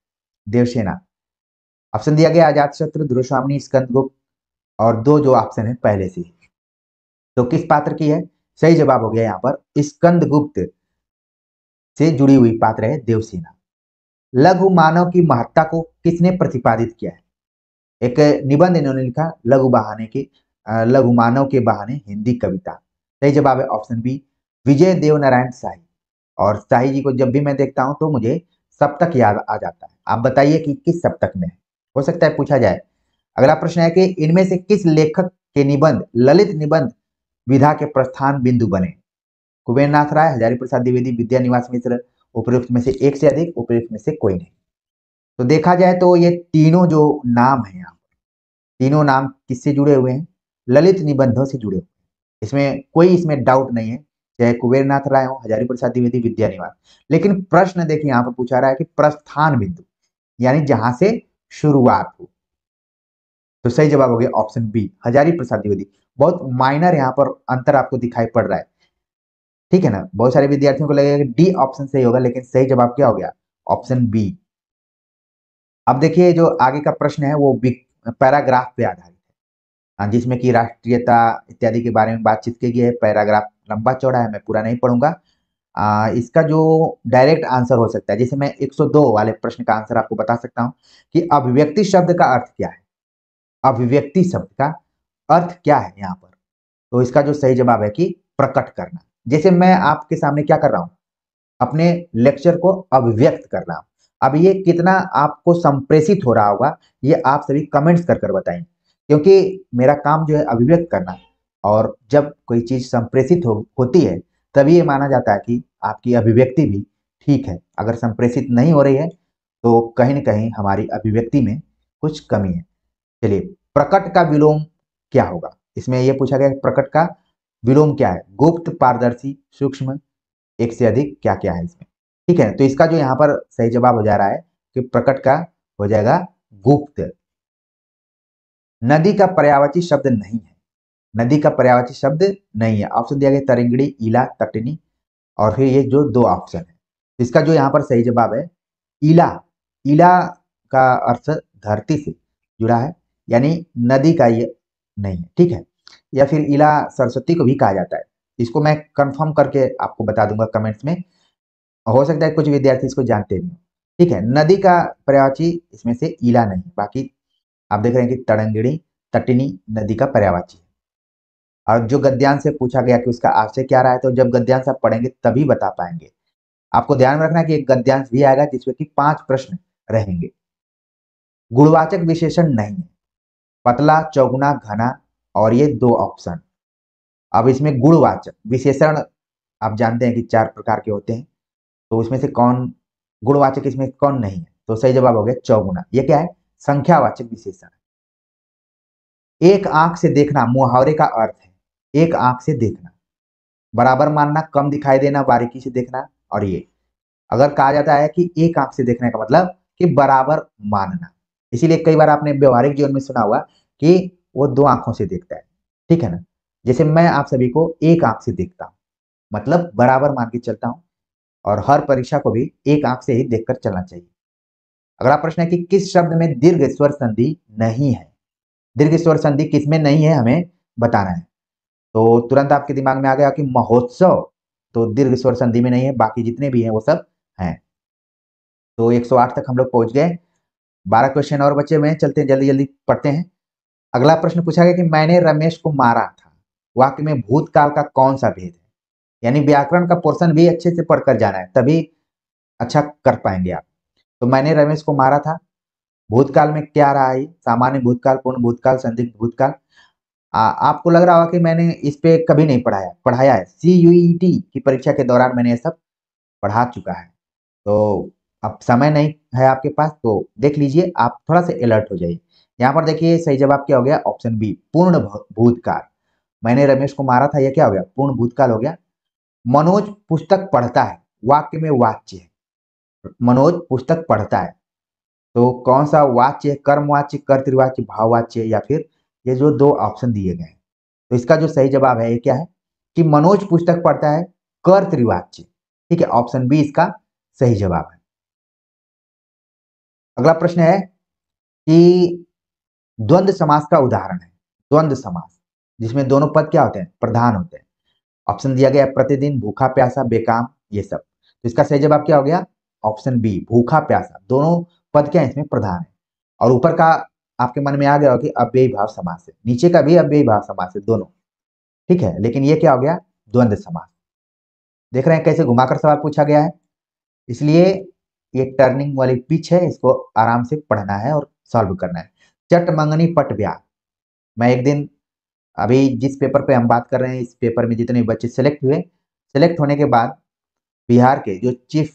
देवसेना ऑप्शन दिया गया आजाद शत्रु दुरास्वामी स्कंदगुप्त और दो जो ऑप्शन है पहले से तो किस पात्र की है सही जवाब हो गया यहाँ पर स्कंदगुप्त से जुड़ी हुई पात्र है देवसेना लघु मानव की महत्ता को किसने प्रतिपादित किया है एक निबंध इन्होंने लिखा लघु बहाने के लघु मानव के बहाने हिंदी कविता सही जवाब है ऑप्शन बी विजय देव नारायण शाही और शाही जी को जब भी मैं देखता हूं तो मुझे सप्तक याद आ जाता है आप बताइए कि किस सप्तक में है हो सकता है पूछा जाए अगला प्रश्न है कि इनमें से किस लेखक के निबंध ललित निबंध विधा के प्रस्थान बिंदु बने कुबेरनाथ राय हजारी प्रसाद द्विवेदी विद्या निवास मिश्र उपयुक्त में से एक से अधिक उपयुक्त में से कोई नहीं तो देखा जाए तो ये तीनों जो नाम है यहाँ तीनों नाम किससे जुड़े हुए हैं ललित निबंधों से जुड़े हुए हैं इसमें कोई इसमें डाउट नहीं है चाहे कुबेरनाथ राय हो हजारी प्रसाद द्विवेदी विद्या निवास लेकिन प्रश्न देखिए यहाँ पर पूछा रहा है कि प्रस्थान बिंदु यानी जहां से शुरुआत हो तो सही जवाब हो गया ऑप्शन बी हजारी प्रसाद द्विवेदी बहुत माइनर यहाँ पर अंतर आपको दिखाई पड़ रहा है ठीक है ना बहुत सारे विद्यार्थियों को लगेगा कि डी ऑप्शन सही होगा लेकिन सही जवाब क्या हो गया ऑप्शन बी अब देखिए जो आगे का प्रश्न है वो पैराग्राफ पे आधारित है हाँ जिसमें कि राष्ट्रीयता इत्यादि के बारे में बातचीत की गई है पैराग्राफ लंबा चौड़ा है मैं पूरा नहीं पढ़ूंगा इसका जो डायरेक्ट आंसर हो सकता है जैसे मैं एक वाले प्रश्न का आंसर आपको बता सकता हूँ कि अभिव्यक्ति शब्द का अर्थ क्या है अभिव्यक्ति शब्द का अर्थ क्या है यहाँ पर तो इसका जो सही जवाब है कि प्रकट करना जैसे मैं आपके सामने क्या कर रहा हूँ अपने लेक्चर को अभिव्यक्त कर रहा हूं अब ये कितना आपको संप्रेषित हो रहा होगा ये आप सभी कमेंट्स कर कर बताए क्योंकि मेरा काम जो है अभिव्यक्त करना और जब कोई चीज़ संप्रेषित हो, होती है तभी ये माना जाता है कि आपकी अभिव्यक्ति भी ठीक है अगर संप्रेषित नहीं हो रही है तो कहीं ना कहीं हमारी अभिव्यक्ति में कुछ कमी है चलिए प्रकट का विलोम क्या होगा इसमें यह पूछा गया प्रकट का विलोम क्या है गुप्त पारदर्शी सूक्ष्म एक से अधिक क्या क्या है इसमें ठीक है तो इसका जो यहाँ पर सही जवाब हो जा रहा है कि प्रकट का हो जाएगा गुप्त नदी का पर्यावाची शब्द नहीं है नदी का पर्यावाची शब्द नहीं है ऑप्शन दिया गया तरंगड़ी इला तटनी और फिर ये जो दो ऑप्शन है इसका जो यहाँ पर सही जवाब है इला इला का अर्थ धरती से जुड़ा है यानी नदी का ये नहीं है ठीक है या फिर इला सरस्वती को भी कहा जाता है इसको मैं कंफर्म करके आपको बता दूंगा कमेंट्स में हो सकता है कुछ विद्यार्थी इसको जानते नहीं ठीक है नदी का पर्यावाची इसमें से इला नहीं बाकी आप देख रहे हैं कि तड़ंगिणी तटिनी नदी का पर्यावाची और जो गद्यांश से पूछा गया कि उसका आशय क्या रहा है तो जब गद्यांश आप पढ़ेंगे तभी बता पाएंगे आपको ध्यान में रखना कि एक गद्यांश भी आएगा जिसमें कि पांच प्रश्न रहेंगे गुणवाचक विशेषण नहीं है पतला चौगुना घना और ये दो ऑप्शन अब इसमें गुणवाचक विशेषण आप जानते हैं कि चार प्रकार के होते हैं तो उसमें से कौन गुणवाचक इसमें कौन नहीं है तो सही जवाब हो गया चौगुना ये क्या है संख्यावाचक विशेषण एक आंख से देखना मुहावरे का अर्थ है एक आंख से देखना बराबर मानना कम दिखाई देना बारीकी से देखना और ये अगर कहा जाता है कि एक आंख से देखने का मतलब कि बराबर मानना इसीलिए कई बार आपने व्यवहारिक जीवन में सुना हुआ कि वो दो आंखों से देखता है ठीक है ना जैसे मैं आप सभी को एक आंख से देखता हूँ मतलब बराबर मान के चलता हूँ और हर परीक्षा को भी एक आंख से ही देखकर चलना चाहिए अगला प्रश्न है कि किस शब्द में दीर्घ स्वर संधि नहीं है दीर्घ स्वर संधि किस में नहीं है हमें बताना है तो तुरंत आपके दिमाग में आ गया कि महोत्सव तो दीर्घ स्वर संधि में नहीं है बाकी जितने भी हैं वो सब हैं तो 108 तक हम लोग पहुंच गए 12 क्वेश्चन और बचे हुए हैं चलते हैं जल्दी जल्दी पढ़ते हैं अगला प्रश्न पूछा गया कि मैंने रमेश को मारा था वाक्य में भूतकाल का कौन सा भेद है यानी व्याकरण का पोर्शन भी अच्छे से पढ़कर जाना है तभी अच्छा कर पाएंगे आप तो मैंने रमेश को मारा था भूतकाल में क्या रहा है सामान्य भूतकाल पूर्ण भूतकाल संदिग्ध भूतकाल आपको लग रहा होगा कि मैंने इस पे कभी नहीं पढ़ाया पढ़ाया है सी यू टी की परीक्षा के दौरान मैंने ये सब पढ़ा चुका है तो अब समय नहीं है आपके पास तो देख लीजिए आप थोड़ा सा अलर्ट हो जाइए यहाँ पर देखिए सही जवाब क्या हो गया ऑप्शन बी पूर्ण भूतकाल मैंने रमेश को मारा था यह क्या हो गया पूर्ण भूतकाल हो गया मनोज पुस्तक पढ़ता है वाक्य में वाच्य है मनोज पुस्तक पढ़ता है तो कौन सा वाच्य कर्मवाच्य कर्तवाच्य भाववाच्य या फिर ये जो दो ऑप्शन दिए गए हैं तो इसका जो सही जवाब है ये क्या है कि मनोज पुस्तक पढ़ता है कर्तवाच्य ठीक है ऑप्शन बी इसका सही जवाब है अगला प्रश्न है कि द्वंद्व समास का उदाहरण है द्वंद्व समास जिसमें दोनों पद क्या होते हैं प्रधान होते हैं ऑप्शन दिया गया प्रतिदिन भूखा प्यासा बेकाम ये सब तो इसका सही जवाब क्या हो गया ऑप्शन बी भूखा प्यासा दोनों पद क्या है इसमें प्रधान है और ऊपर का आपके मन में आ गया कि अव्यय भाव समास है नीचे का भी अव्यय भाव समास है दोनों ठीक है लेकिन ये क्या हो गया द्वंद्व समास देख रहे हैं कैसे घुमाकर सवाल पूछा गया है इसलिए ये टर्निंग वाली पिच है इसको आराम से पढ़ना है और सॉल्व करना है चट मंगनी पट ब्याह मैं एक दिन अभी जिस पेपर पे हम बात कर रहे हैं इस पेपर में जितने बच्चे सेलेक्ट हुए सेलेक्ट होने के बाद बिहार के जो चीफ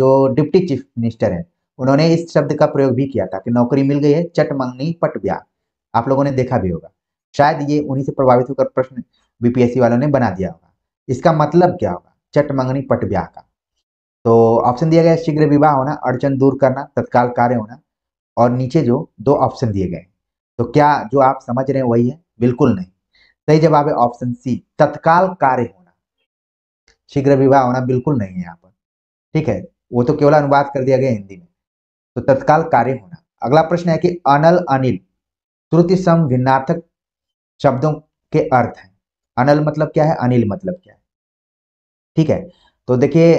जो डिप्टी चीफ मिनिस्टर हैं उन्होंने इस शब्द का प्रयोग भी किया था कि नौकरी मिल गई है चट मंगनी पट ब्याह आप लोगों ने देखा भी होगा शायद ये उन्हीं से प्रभावित होकर प्रश्न बीपीएससी वालों ने बना दिया होगा इसका मतलब क्या होगा चट मंगनी पट ब्याह का तो ऑप्शन दिया गया शीघ्र विवाह होना अड़चन दूर करना तत्काल कार्य होना और नीचे जो दो ऑप्शन दिए गए तो क्या जो आप समझ रहे हैं वही है बिल्कुल नहीं सही जवाब है ऑप्शन सी तत्काल कार्य होना शीघ्र विवाह होना बिल्कुल नहीं है यहाँ पर ठीक है वो तो केवल अनुवाद कर दिया गया हिंदी में तो तत्काल कार्य होना अगला प्रश्न है कि अनल अनिल श्रुति सम भिन्नार्थक शब्दों के अर्थ हैं अनल मतलब क्या है अनिल मतलब क्या है ठीक है तो देखिए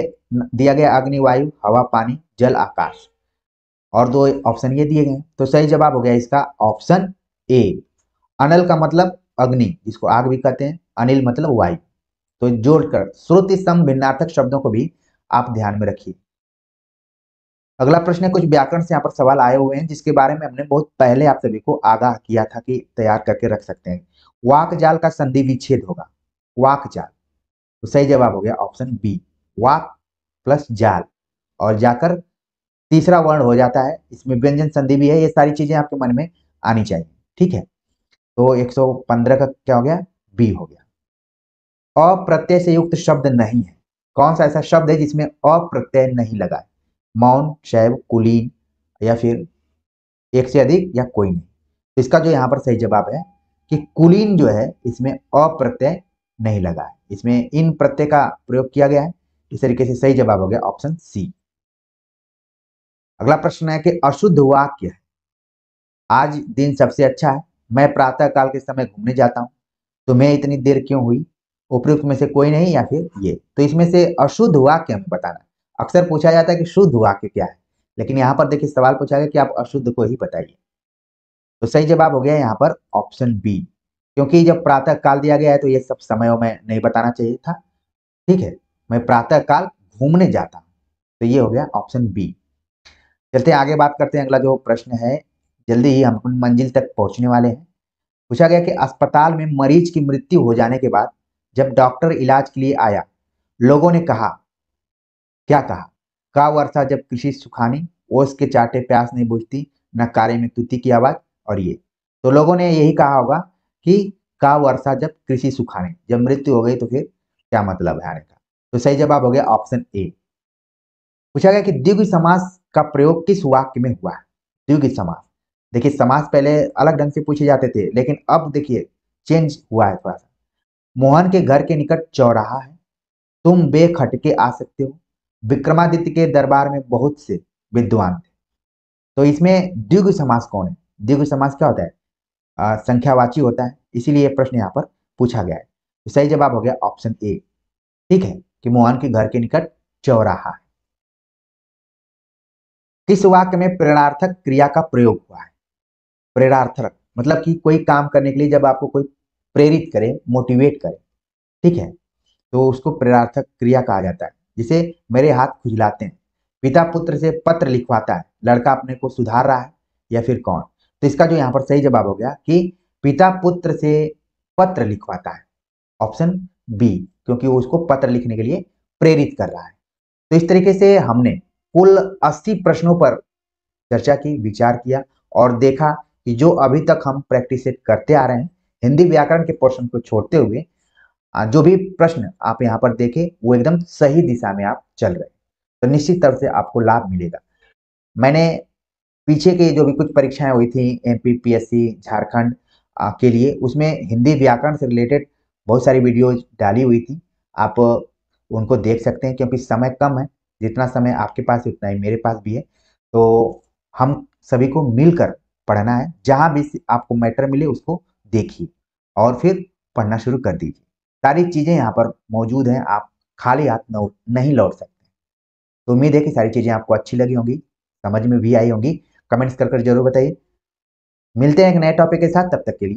दिया गया अग्नि वायु हवा पानी जल आकाश और दो ऑप्शन ये दिए गए तो सही जवाब हो गया इसका ऑप्शन ए अनल का मतलब अग्नि जिसको आग भी कहते हैं अनिल मतलब वायु तो जोड़कर श्रुति सम भिन्नार्थक शब्दों को भी आप ध्यान में रखिए अगला प्रश्न है कुछ व्याकरण से यहाँ पर सवाल आए हुए हैं जिसके बारे में हमने बहुत पहले आप सभी को आगाह किया था कि तैयार करके रख सकते हैं वाक जाल का संधि विच्छेद होगा वाक जाल तो सही जवाब हो गया ऑप्शन बी वाक प्लस जाल और जाकर तीसरा वर्ण हो जाता है इसमें व्यंजन संधि भी है ये सारी चीजें आपके मन में आनी चाहिए ठीक है तो 115 का क्या हो गया बी हो गया अप्रत्यय से युक्त शब्द नहीं है कौन सा ऐसा शब्द है जिसमें अप्रत्यय नहीं लगा है मौन शैव कुलीन या फिर एक से अधिक या कोई नहीं तो इसका जो यहाँ पर सही जवाब है कि कुलीन जो है इसमें अप्रत्यय नहीं लगा है इसमें इन प्रत्यय का प्रयोग किया गया है इस तरीके से सही जवाब हो गया ऑप्शन सी अगला प्रश्न है कि अशुद्ध वाक्य है आज दिन सबसे अच्छा है मैं प्रातः काल के समय घूमने जाता हूँ तो मैं इतनी देर क्यों हुई उपयुक्त में से कोई नहीं या फिर ये तो इसमें से अशुद्ध वाक्य हमें बताना अक्सर पूछा जाता है कि शुद्ध वाक्य क्या है लेकिन यहाँ पर देखिए सवाल पूछा गया कि आप अशुद्ध को ही बताइए तो सही जवाब हो गया यहाँ पर ऑप्शन बी क्योंकि जब प्रातः काल दिया गया है तो ये सब समयों में नहीं बताना चाहिए था ठीक है मैं प्रातः काल घूमने जाता हूँ तो ये हो गया ऑप्शन बी चलते आगे बात करते हैं अगला जो प्रश्न है जल्दी ही हम अपनी मंजिल तक पहुंचने वाले हैं पूछा गया कि अस्पताल में मरीज की मृत्यु हो जाने के बाद जब डॉक्टर इलाज के लिए आया लोगों ने कहा क्या कहा का वर्षा जब कृषि सुखानी ओस के चाटे प्यास नहीं बुझती न कारे में तुती की आवाज और ये तो लोगों ने यही कहा होगा कि का वर्षा जब कृषि सुखाने जब मृत्यु हो गई तो फिर क्या मतलब है आने का तो सही जवाब हो गया ऑप्शन ए पूछा गया कि द्विग समास का प्रयोग किस वाक्य में हुआ है द्विग समास देखिए समास पहले अलग ढंग से पूछे जाते थे लेकिन अब देखिए चेंज हुआ है थोड़ा सा मोहन के घर के निकट चौराहा है तुम बेखटके आ सकते हो विक्रमादित्य के दरबार में बहुत से विद्वान थे तो इसमें द्विग समास कौन है द्विग समास क्या होता है संख्यावाची होता है इसीलिए प्रश्न यहाँ पर पूछा गया है तो सही जवाब हो गया ऑप्शन ए ठीक है कि मोहन के घर के निकट चौराहा है किस वाक्य में प्रेरणार्थक क्रिया का प्रयोग हुआ है प्रेरणार्थक मतलब कि कोई काम करने के लिए जब आपको कोई प्रेरित करे मोटिवेट करे ठीक है तो उसको प्रेरणार्थक क्रिया कहा जाता है जिसे मेरे हाथ खुजलाते हैं पिता पुत्र से पत्र लिखवाता है लड़का अपने को सुधार रहा है या फिर कौन तो इसका जो यहाँ पर सही जवाब हो गया कि पिता पुत्र से पत्र लिखवाता है ऑप्शन बी क्योंकि वो उसको पत्र लिखने के लिए प्रेरित कर रहा है तो इस तरीके से हमने कुल 80 प्रश्नों पर चर्चा की विचार किया और देखा कि जो अभी तक हम प्रैक्टिस करते आ रहे हैं हिंदी व्याकरण के पोर्शन को छोड़ते हुए जो भी प्रश्न आप यहाँ पर देखें वो एकदम सही दिशा में आप चल रहे हैं तो निश्चित तौर से आपको लाभ मिलेगा मैंने पीछे के जो भी कुछ परीक्षाएं हुई थी एम पी झारखंड के लिए उसमें हिंदी व्याकरण से रिलेटेड बहुत सारी वीडियोज डाली हुई थी आप उनको देख सकते हैं क्योंकि समय कम है जितना समय आपके पास उतना ही मेरे पास भी है तो हम सभी को मिलकर पढ़ना है जहाँ भी आपको मैटर मिले उसको देखिए और फिर पढ़ना शुरू कर दीजिए सारी चीज़ें यहाँ पर मौजूद हैं आप खाली हाथ नहीं लौट सकते तो उम्मीद है कि सारी चीज़ें आपको अच्छी लगी होंगी समझ में भी आई होंगी कमेंट्स कर कर जरूर बताइए मिलते हैं एक नए टॉपिक के साथ तब तक के लिए